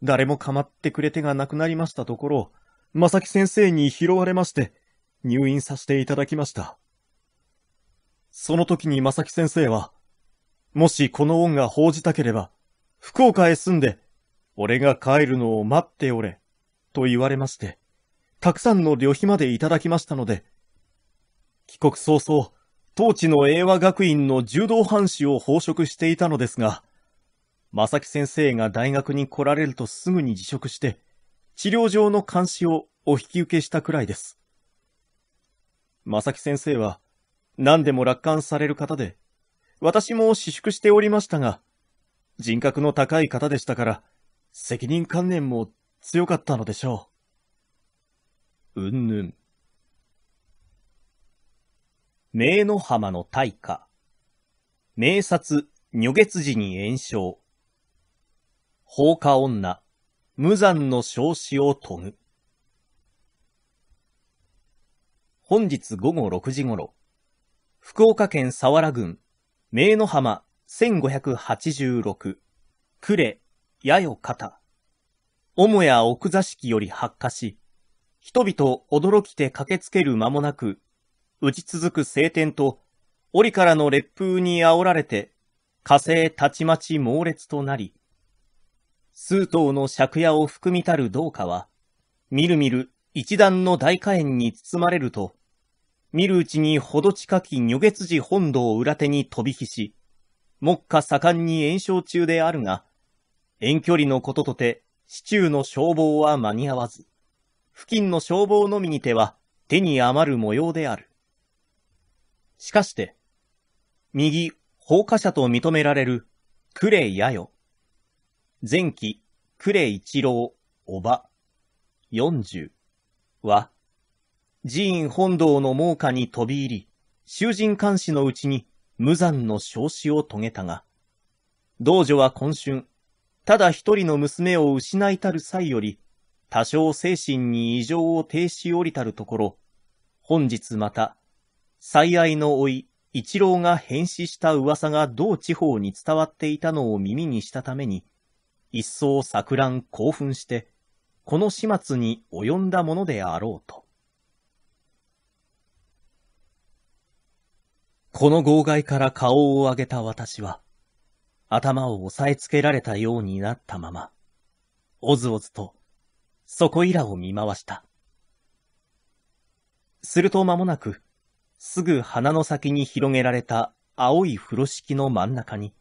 誰も構ってくれてがなくなりましたところ、まさき先生に拾われまして、入院させていただきました。その時にまさき先生は、もしこの恩が報じたければ、福岡へ住んで、俺が帰るのを待っておれ、と言われまして。たくさんの旅費までいただきましたので、帰国早々、当地の英和学院の柔道藩士を奉職していたのですが、正木先生が大学に来られるとすぐに辞職して、治療上の監視をお引き受けしたくらいです。正木先生は、何でも楽観される方で、私も私縮しておりましたが、人格の高い方でしたから、責任観念も強かったのでしょう。うんぬん。明の浜の大火。明札女月寺に炎症。放火女、無残の少子を研ぐ。本日午後6時ごろ、福岡県佐原郡、明の浜1586、呉、八よ方、母屋奥座敷より発火し、人々驚きて駆けつける間もなく、打ち続く晴天と、檻からの烈風に煽られて、火星たちまち猛烈となり、数頭の借家を含みたる道家は、みるみる一段の大火炎に包まれると、見るうちにほど近き女月寺本堂裏手に飛び火し、目下盛んに延焼中であるが、遠距離のこととて、市中の消防は間に合わず、付近の消防のみにては手に余る模様である。しかして、右、放火者と認められる、クレイヤよ。前期、クレイ一郎、おば、四十、は、寺院本堂の猛火に飛び入り、囚人監視のうちに無残の焼死を遂げたが、道女は今春、ただ一人の娘を失いたる際より、多少精神に異常を停止降りたるところ、本日また、最愛の老い、一郎が変死した噂が同地方に伝わっていたのを耳にしたために、一層錯乱興奮して、この始末に及んだものであろうと。この号外から顔を上げた私は、頭を押さえつけられたようになったまま、おずおずとそこいらを見回した。すると間もなく、すぐ鼻の先に広げられた青い風呂敷の真ん中に、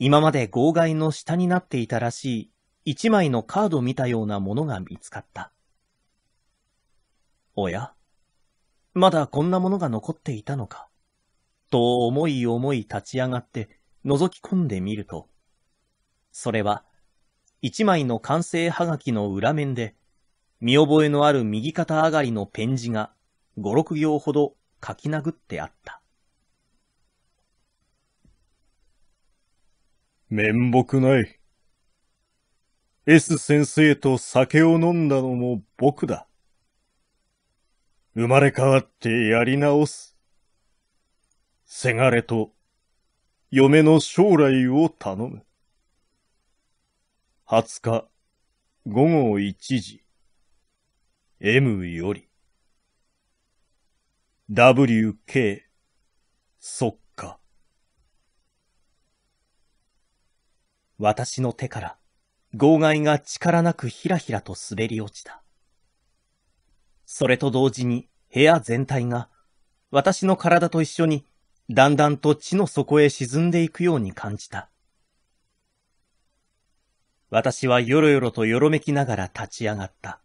今まで号外の下になっていたらしい一枚のカード見たようなものが見つかった。おやまだこんなものが残っていたのかと思い思い立ち上がって覗き込んでみると、それは一枚の完成はがきの裏面で、見覚えのある右肩上がりのペン字が五六行ほど書き殴ってあった。面目ない。S 先生と酒を飲んだのも僕だ。生まれ変わってやり直す。せがれと嫁の将来を頼む。20日午後1時 M より WK そっか私の手から号外が力なくひらひらと滑り落ちた。それと同時に部屋全体が私の体と一緒にだんだんと地の底へ沈んでいくように感じた。私はよろよろとよろめきながら立ち上がった。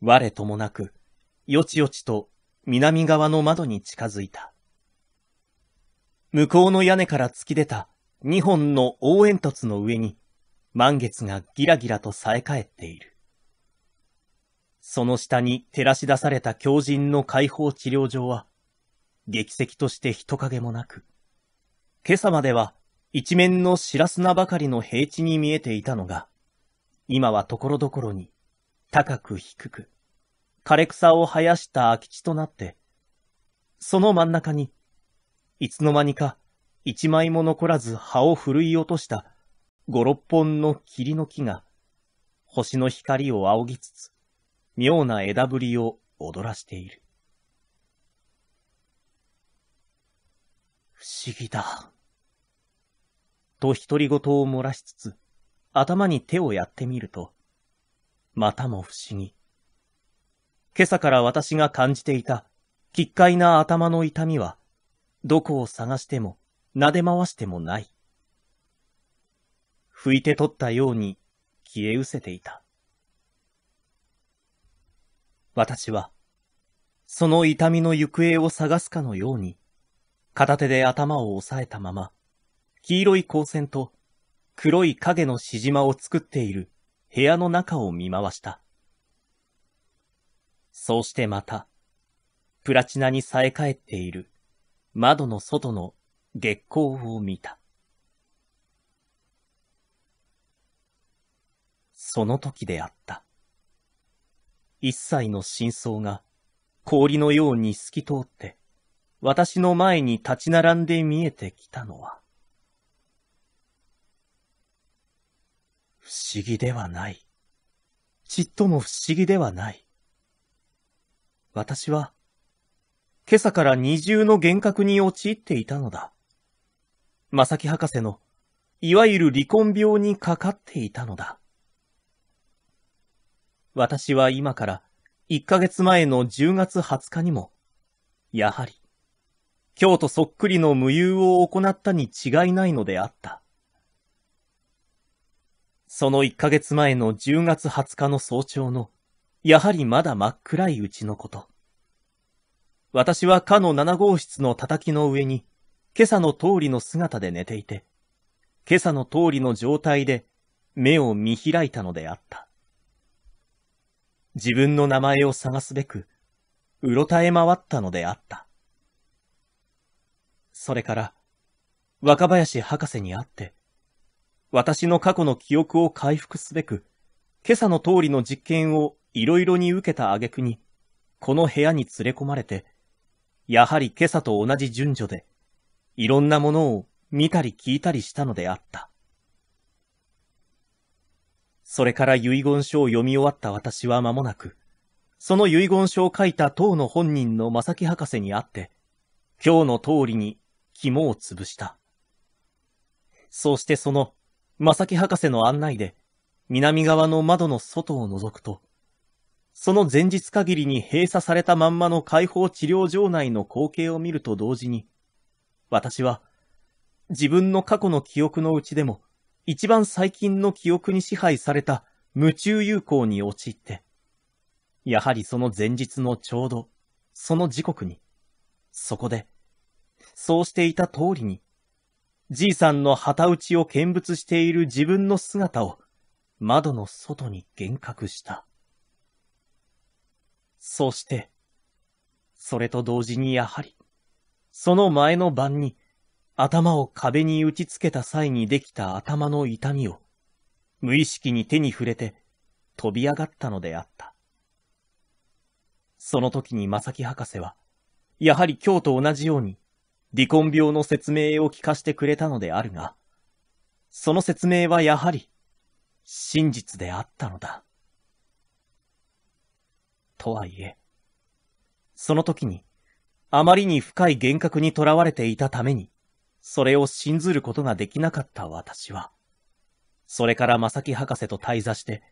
我ともなく、よちよちと南側の窓に近づいた。向こうの屋根から突き出た二本の大煙突の上に満月がギラギラと冴え返っている。その下に照らし出された狂人の解放治療場は、劇的として人影もなく、今朝までは一面の白砂ばかりの平地に見えていたのが、今はところどころに、高く低く、枯れ草を生やした空き地となって、その真ん中に、いつの間にか一枚も残らず葉をふるい落とした五六本の霧の木が、星の光を仰ぎつつ、妙な枝ぶりを踊らしている。不思議だ。と独り言を漏らしつつ、頭に手をやってみると、またも不思議。今朝から私が感じていた、奇怪な頭の痛みは、どこを探しても、撫で回してもない。拭いて取ったように消え失せていた。私は、その痛みの行方を探すかのように、片手で頭を押さえたまま、黄色い光線と黒い影のしじまを作っている部屋の中を見回した。そうしてまた、プラチナにさえ返っている窓の外の月光を見た。その時であった。一切の真相が氷のように透き通って、私の前に立ち並んで見えてきたのは、不思議ではない。ちっとも不思議ではない。私は、今朝から二重の幻覚に陥っていたのだ。まさき博士の、いわゆる離婚病にかかっていたのだ。私は今から一ヶ月前の10月20日にも、やはり、京都そっくりの無誘を行ったに違いないのであった。その1ヶ月前の10月20日の早朝の、やはりまだ真っ暗いうちのこと。私はかの7号室の叩きの上に、今朝の通りの姿で寝ていて、今朝の通りの状態で目を見開いたのであった。自分の名前を探すべく、うろたえ回ったのであった。それから、若林博士に会って、私の過去の記憶を回復すべく、今朝の通りの実験をいろいろに受けた挙句に、この部屋に連れ込まれて、やはり今朝と同じ順序で、いろんなものを見たり聞いたりしたのであった。それから遺言書を読み終わった私は間もなく、その遺言書を書いた当の本人の正木博士に会って、今日の通りに肝を潰した。そうしてその正木博士の案内で、南側の窓の外を覗くと、その前日限りに閉鎖されたまんまの解放治療場内の光景を見ると同時に、私は、自分の過去の記憶のうちでも、一番最近の記憶に支配された夢中有効に陥って、やはりその前日のちょうど、その時刻に、そこで、そうしていた通りに、じいさんの旗打ちを見物している自分の姿を窓の外に幻覚した。そして、それと同時にやはり、その前の晩に頭を壁に打ちつけた際にできた頭の痛みを無意識に手に触れて飛び上がったのであった。その時に正木博士は、やはり今日と同じように離婚病の説明を聞かせてくれたのであるが、その説明はやはり、真実であったのだ。とはいえ、その時に、あまりに深い幻覚にとらわれていたために、それを信ずることができなかった私は、それから正木博士と対座して、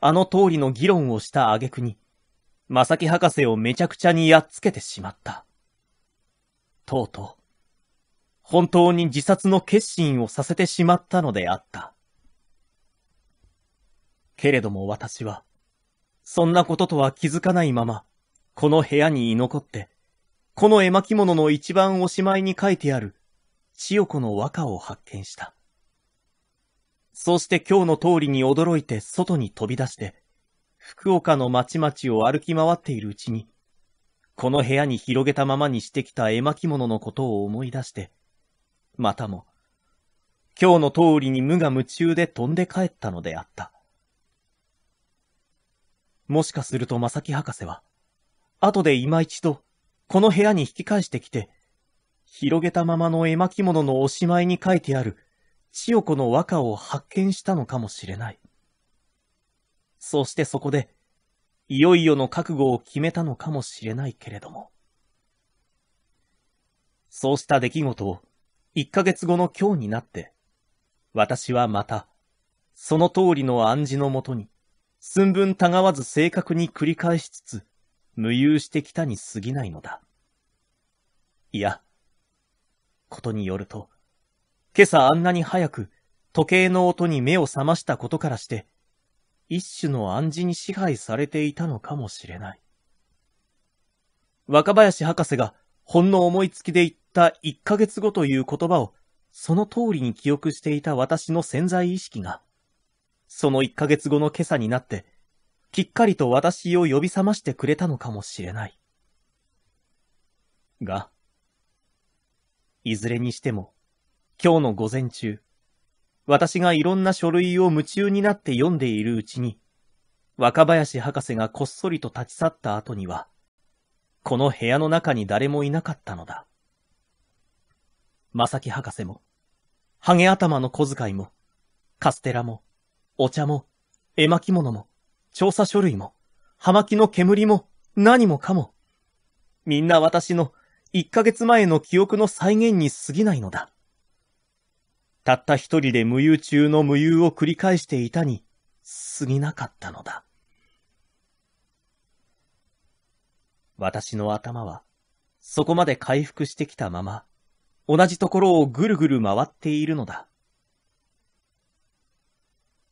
あの通りの議論をした挙句に、正木博士をめちゃくちゃにやっつけてしまった。とうとう、本当に自殺の決心をさせてしまったのであった。けれども私は、そんなこととは気づかないまま、この部屋に居残って、この絵巻物の一番おしまいに書いてある、千代子の和歌を発見した。そうして今日の通りに驚いて外に飛び出して、福岡の町々を歩き回っているうちに、この部屋に広げたままにしてきた絵巻物のことを思い出して、またも、今日の通りに無我夢中で飛んで帰ったのであった。もしかすると正木博士は、後で今一度、この部屋に引き返してきて、広げたままの絵巻物のおしまいに書いてある、千代子の和歌を発見したのかもしれない。そしてそこで、いよいよの覚悟を決めたのかもしれないけれども。そうした出来事を一ヶ月後の今日になって、私はまた、その通りの暗示のもとに、寸分たがわず正確に繰り返しつつ、無誘してきたに過ぎないのだ。いや、ことによると、今朝あんなに早く時計の音に目を覚ましたことからして、一種の暗示に支配されていたのかもしれない。若林博士がほんの思いつきで言った一ヶ月後という言葉をその通りに記憶していた私の潜在意識が、その一ヶ月後の今朝になって、きっかりと私を呼び覚ましてくれたのかもしれない。が、いずれにしても、今日の午前中、私がいろんな書類を夢中になって読んでいるうちに、若林博士がこっそりと立ち去った後には、この部屋の中に誰もいなかったのだ。正木博士も、ハゲ頭の小遣いも、カステラも、お茶も、絵巻物も、調査書類も、葉巻の煙も、何もかも、みんな私の一ヶ月前の記憶の再現に過ぎないのだ。たった一人で無遊中の無遊を繰り返していたに、過ぎなかったのだ。私の頭は、そこまで回復してきたまま、同じところをぐるぐる回っているのだ。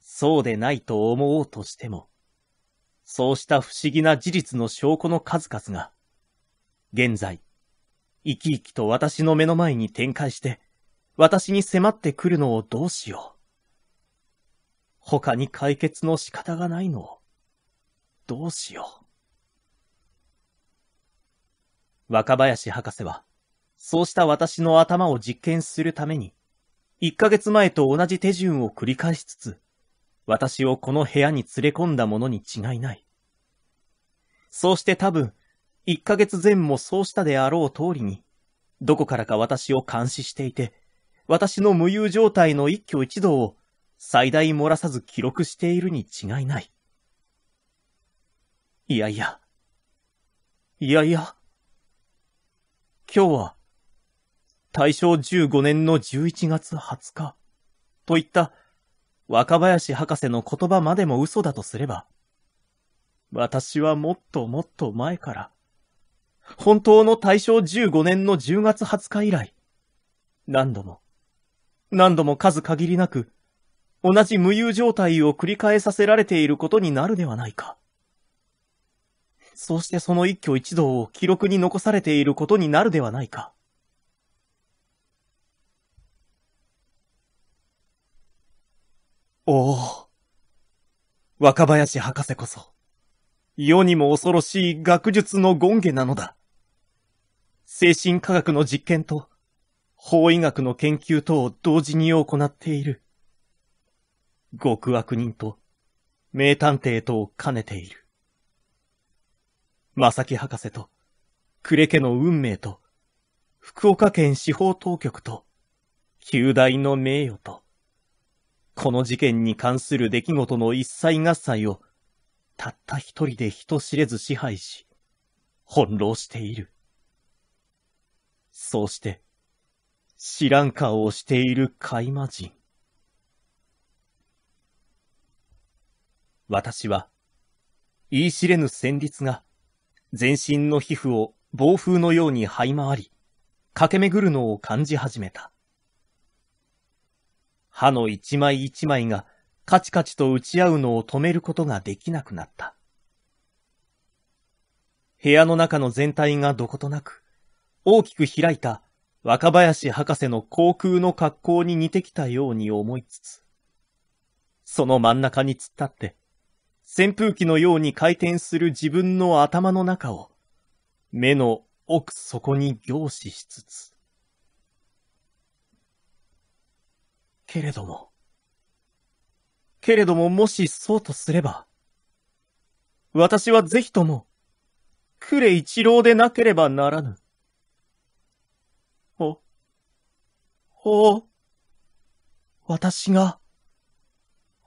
そうでないと思おうとしても、そうした不思議な事実の証拠の数々が、現在、生き生きと私の目の前に展開して、私に迫ってくるのをどうしよう。他に解決の仕方がないのをどうしよう。若林博士は、そうした私の頭を実験するために、一ヶ月前と同じ手順を繰り返しつつ、私をこの部屋に連れ込んだものに違いない。そうして多分、一ヶ月前もそうしたであろう通りに、どこからか私を監視していて、私の無誘状態の一挙一動を最大漏らさず記録しているに違いない。いやいや。いやいや。今日は、大正15年の11月20日、といった若林博士の言葉までも嘘だとすれば、私はもっともっと前から、本当の大正15年の10月20日以来、何度も、何度も数限りなく、同じ無誘状態を繰り返させられていることになるではないか。そうしてその一挙一動を記録に残されていることになるではないか。おお。若林博士こそ、世にも恐ろしい学術の権下なのだ。精神科学の実験と、法医学の研究等を同時に行っている。極悪人と名探偵とを兼ねている。まさき博士と、クレ家の運命と、福岡県司法当局と、旧大の名誉と、この事件に関する出来事の一切合切を、たった一人で人知れず支配し、翻弄している。そうして、知らん顔をしているイマ人。私は、言い知れぬ旋律が、全身の皮膚を暴風のように這い回り、駆け巡るのを感じ始めた。歯の一枚一枚がカチカチと打ち合うのを止めることができなくなった。部屋の中の全体がどことなく、大きく開いた若林博士の航空の格好に似てきたように思いつつ、その真ん中に突っ立って、扇風機のように回転する自分の頭の中を、目の奥底に凝視しつつ。けれども、けれどももしそうとすれば、私はぜひとも、呉一郎でなければならぬ。お、私が、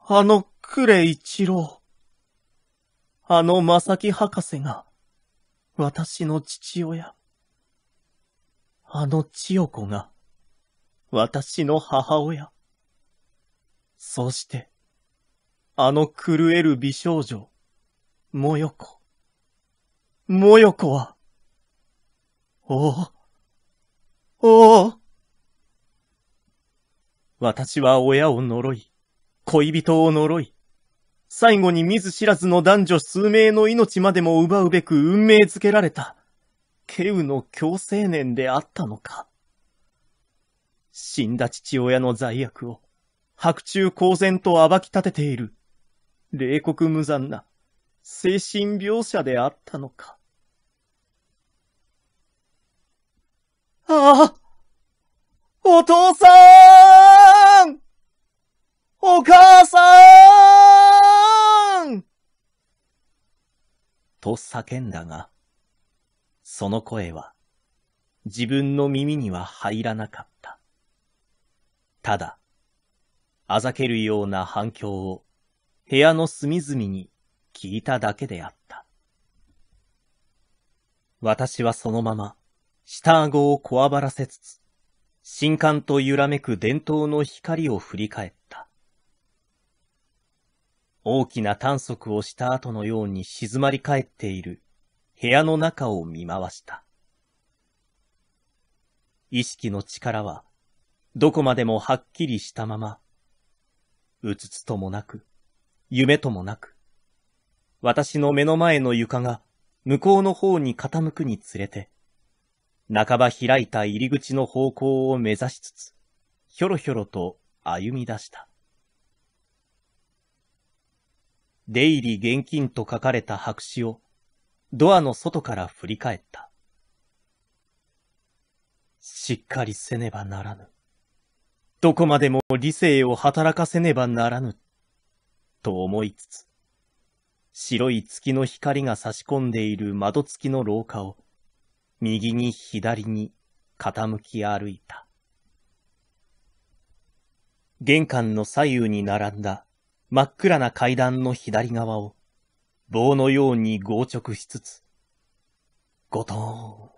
あのクレ一郎、あの正木博士が、私の父親、あの千代子が、私の母親、そして、あの狂える美少女、もよこ。もよこは、おお、おお、私は親を呪い、恋人を呪い、最後に見ず知らずの男女数名の命までも奪うべく運命づけられた、ケウの強青年であったのか。死んだ父親の罪悪を、白昼公然と暴き立てている、冷酷無残な、精神描写であったのか。ああお父さんお母さんと叫んだが、その声は自分の耳には入らなかった。ただ、あざけるような反響を部屋の隅々に聞いただけであった。私はそのまま下顎をこわばらせつつ、新刊と揺らめく伝統の光を振り返った。大きな探索をした後のように静まり返っている部屋の中を見回した。意識の力はどこまでもはっきりしたまま、うつつともなく、夢ともなく、私の目の前の床が向こうの方に傾くにつれて、半ば開いた入り口の方向を目指しつつ、ひょろひょろと歩み出した。出入り現金と書かれた白紙を、ドアの外から振り返った。しっかりせねばならぬ。どこまでも理性を働かせねばならぬ。と思いつつ、白い月の光が差し込んでいる窓付きの廊下を、右に左に傾き歩いた。玄関の左右に並んだ真っ暗な階段の左側を棒のように硬直しつつ、ゴトーン、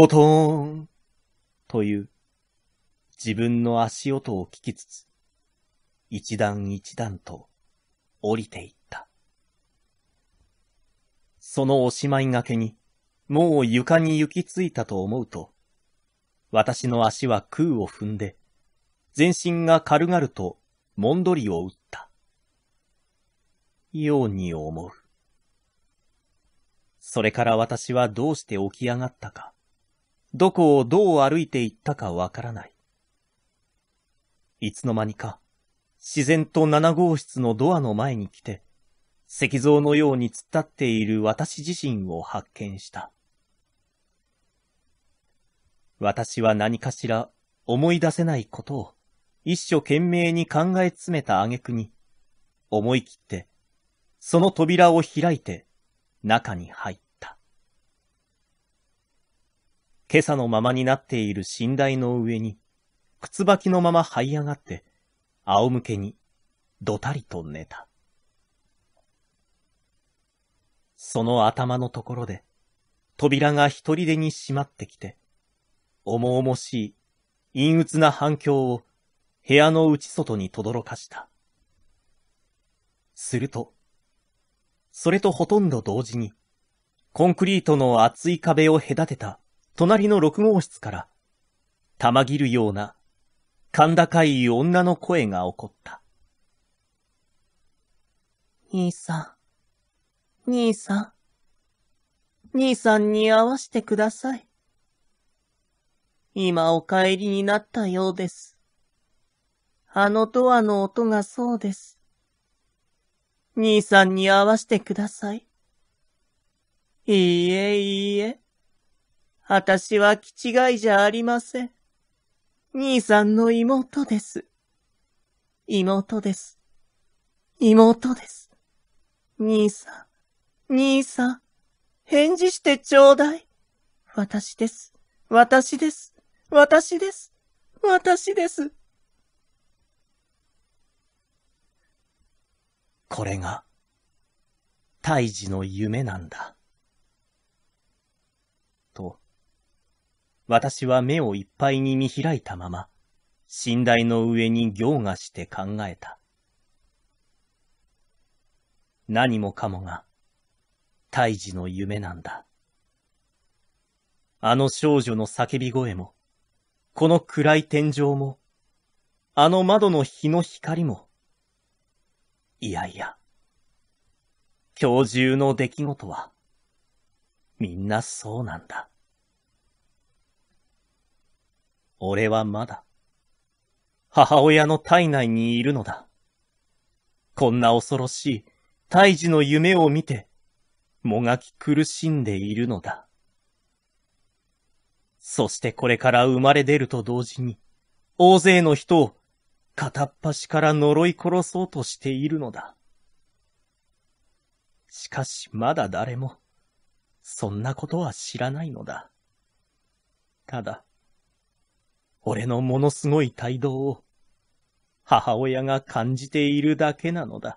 ゴトーンという自分の足音を聞きつつ、一段一段と降りていった。そのおしまいがけに、もう床に行き着いたと思うと、私の足は空を踏んで、全身が軽々ともんどりを打った。ように思う。それから私はどうして起き上がったか、どこをどう歩いて行ったかわからない。いつの間にか、自然と七号室のドアの前に来て、石像のように突っ立っている私自身を発見した。私は何かしら思い出せないことを一所懸命に考え詰めた挙句に、思い切って、その扉を開いて中に入った。今朝のままになっている寝台の上に、靴履きのまま這い上がって、仰向けにどたりと寝た。その頭のところで、扉が一人でに閉まってきて、重々しい、陰鬱な反響を部屋の内外に轟かした。すると、それとほとんど同時に、コンクリートの厚い壁を隔てた隣の6号室から、玉切るような、甲高い女の声が起こった。兄さん、兄さん、兄さんに会わしてください。今お帰りになったようです。あのドアの音がそうです。兄さんに会わせてください。いいえ、いいえ。私は気違いじゃありません。兄さんの妹です。妹です。妹です。兄さん、兄さん、返事してちょうだい。私です。私です。私です。私です。これが、胎児の夢なんだ。と、私は目をいっぱいに見開いたまま、寝台の上に行がして考えた。何もかもが、胎児の夢なんだ。あの少女の叫び声も、この暗い天井も、あの窓の日の光も、いやいや、今日中の出来事は、みんなそうなんだ。俺はまだ、母親の体内にいるのだ。こんな恐ろしい胎児の夢を見て、もがき苦しんでいるのだ。そしてこれから生まれ出ると同時に、大勢の人を片っ端から呪い殺そうとしているのだ。しかしまだ誰も、そんなことは知らないのだ。ただ、俺のものすごい態度を、母親が感じているだけなのだ。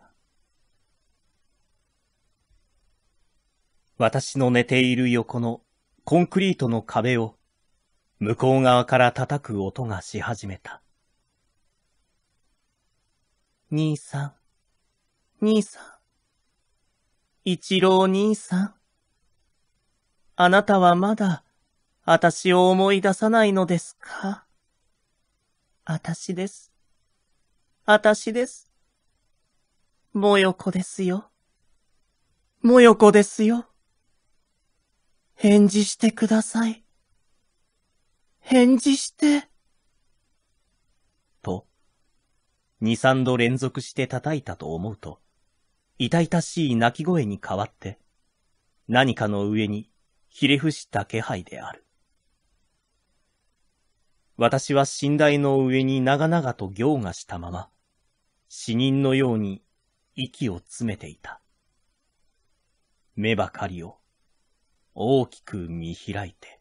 私の寝ている横のコンクリートの壁を向こう側から叩く音がし始めた。兄さん、兄さん、一郎兄さん。あなたはまだ、あたしを思い出さないのですかあたしです。あたしです。もよこですよ。もよこですよ。返事してください。返事して。と、二三度連続して叩いたと思うと、痛々しい泣き声に変わって、何かの上にひれ伏した気配である。私は寝台の上に長々と行がしたまま、死人のように息を詰めていた。目ばかりを大きく見開いて。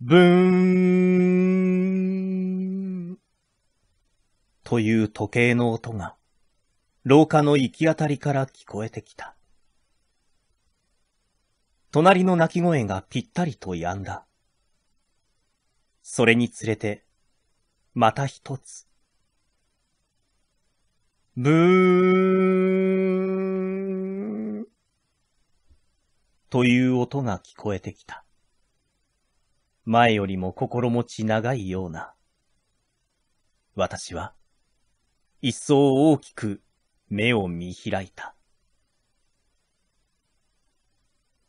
ブーン。という時計の音が、廊下の行き当たりから聞こえてきた。隣の鳴き声がぴったりと止んだ。それにつれて、また一つ。ブーン。という音が聞こえてきた。前よりも心持ち長いような。私は、一層大きく目を見開いた。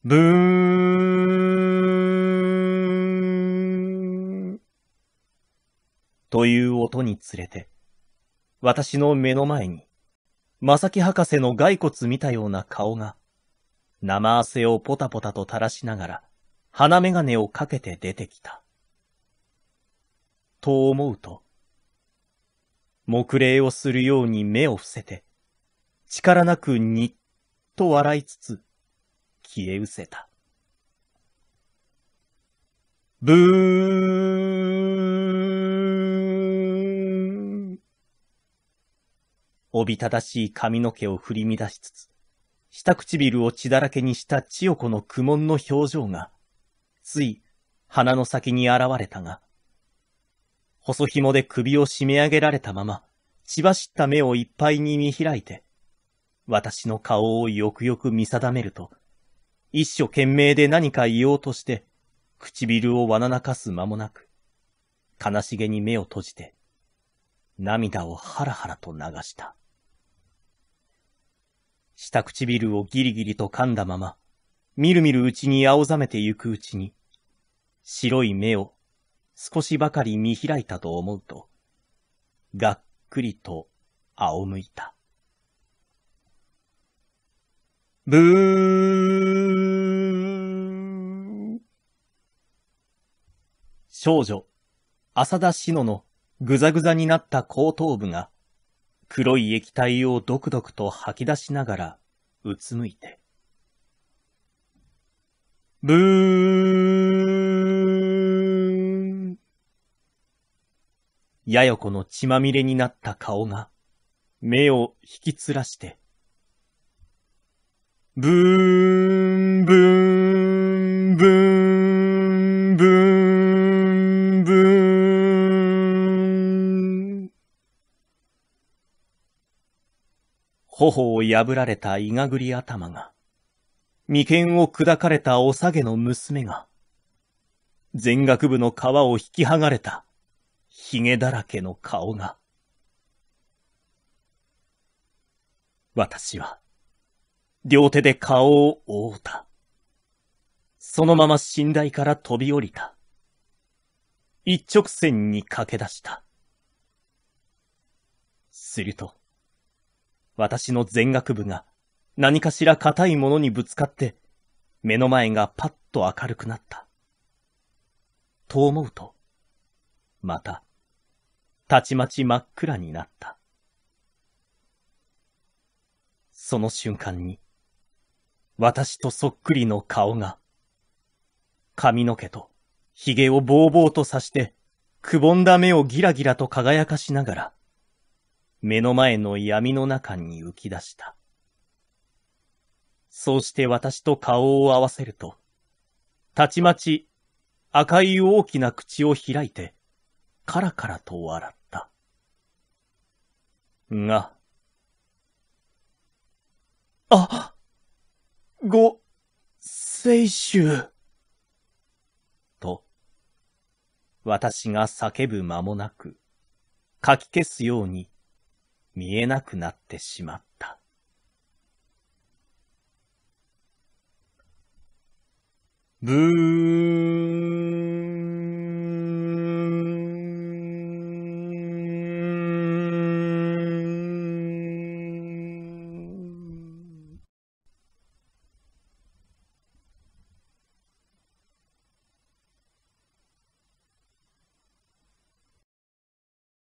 ブーンという音につれて、私の目の前に、まさき博士の骸骨見たような顔が、生汗をポタポタと垂らしながら、鼻眼鏡をかけて出てきた。と思うと、目礼をするように目を伏せて、力なくにっと笑いつつ、消え失せた。ブーンおびただしい髪の毛を振り乱しつつ、下唇を血だらけにした千代子の苦悶の表情が、つい鼻の先に現れたが、細紐で首を締め上げられたまま、血走った目をいっぱいに見開いて、私の顔をよくよく見定めると、一所懸命で何か言おうとして、唇をわななかす間もなく、悲しげに目を閉じて、涙をハラハラと流した。下唇をギリギリと噛んだまま、みるみるうちに青ざめてゆくうちに、白い目を少しばかり見開いたと思うと、がっくりと仰向いた。ブー少女、浅田篠のぐざぐざになった後頭部が、黒い液体をドクドクと吐き出しながら、うつむいて。ブーやよこの血まみれになった顔が、目を引きつらして、ブーン、ブーン、ブーン、ブーン、ブーン。頬を破られたいがぐり頭が、眉間を砕かれたおさげの娘が、全学部の皮を引き剥がれたひげだらけの顔が。私は、両手で顔を覆うた。そのまま寝台から飛び降りた。一直線に駆け出した。すると、私の全学部が何かしら硬いものにぶつかって、目の前がパッと明るくなった。と思うと、また、たちまち真っ暗になった。その瞬間に、私とそっくりの顔が、髪の毛と髭をぼうぼうとさして、くぼんだ目をギラギラと輝かしながら、目の前の闇の中に浮き出した。そうして私と顔を合わせると、たちまち赤い大きな口を開いて、カラカラと笑った。が、あご、清衆。と、私が叫ぶ間もなく、かき消すように、見えなくなってしまった。ブー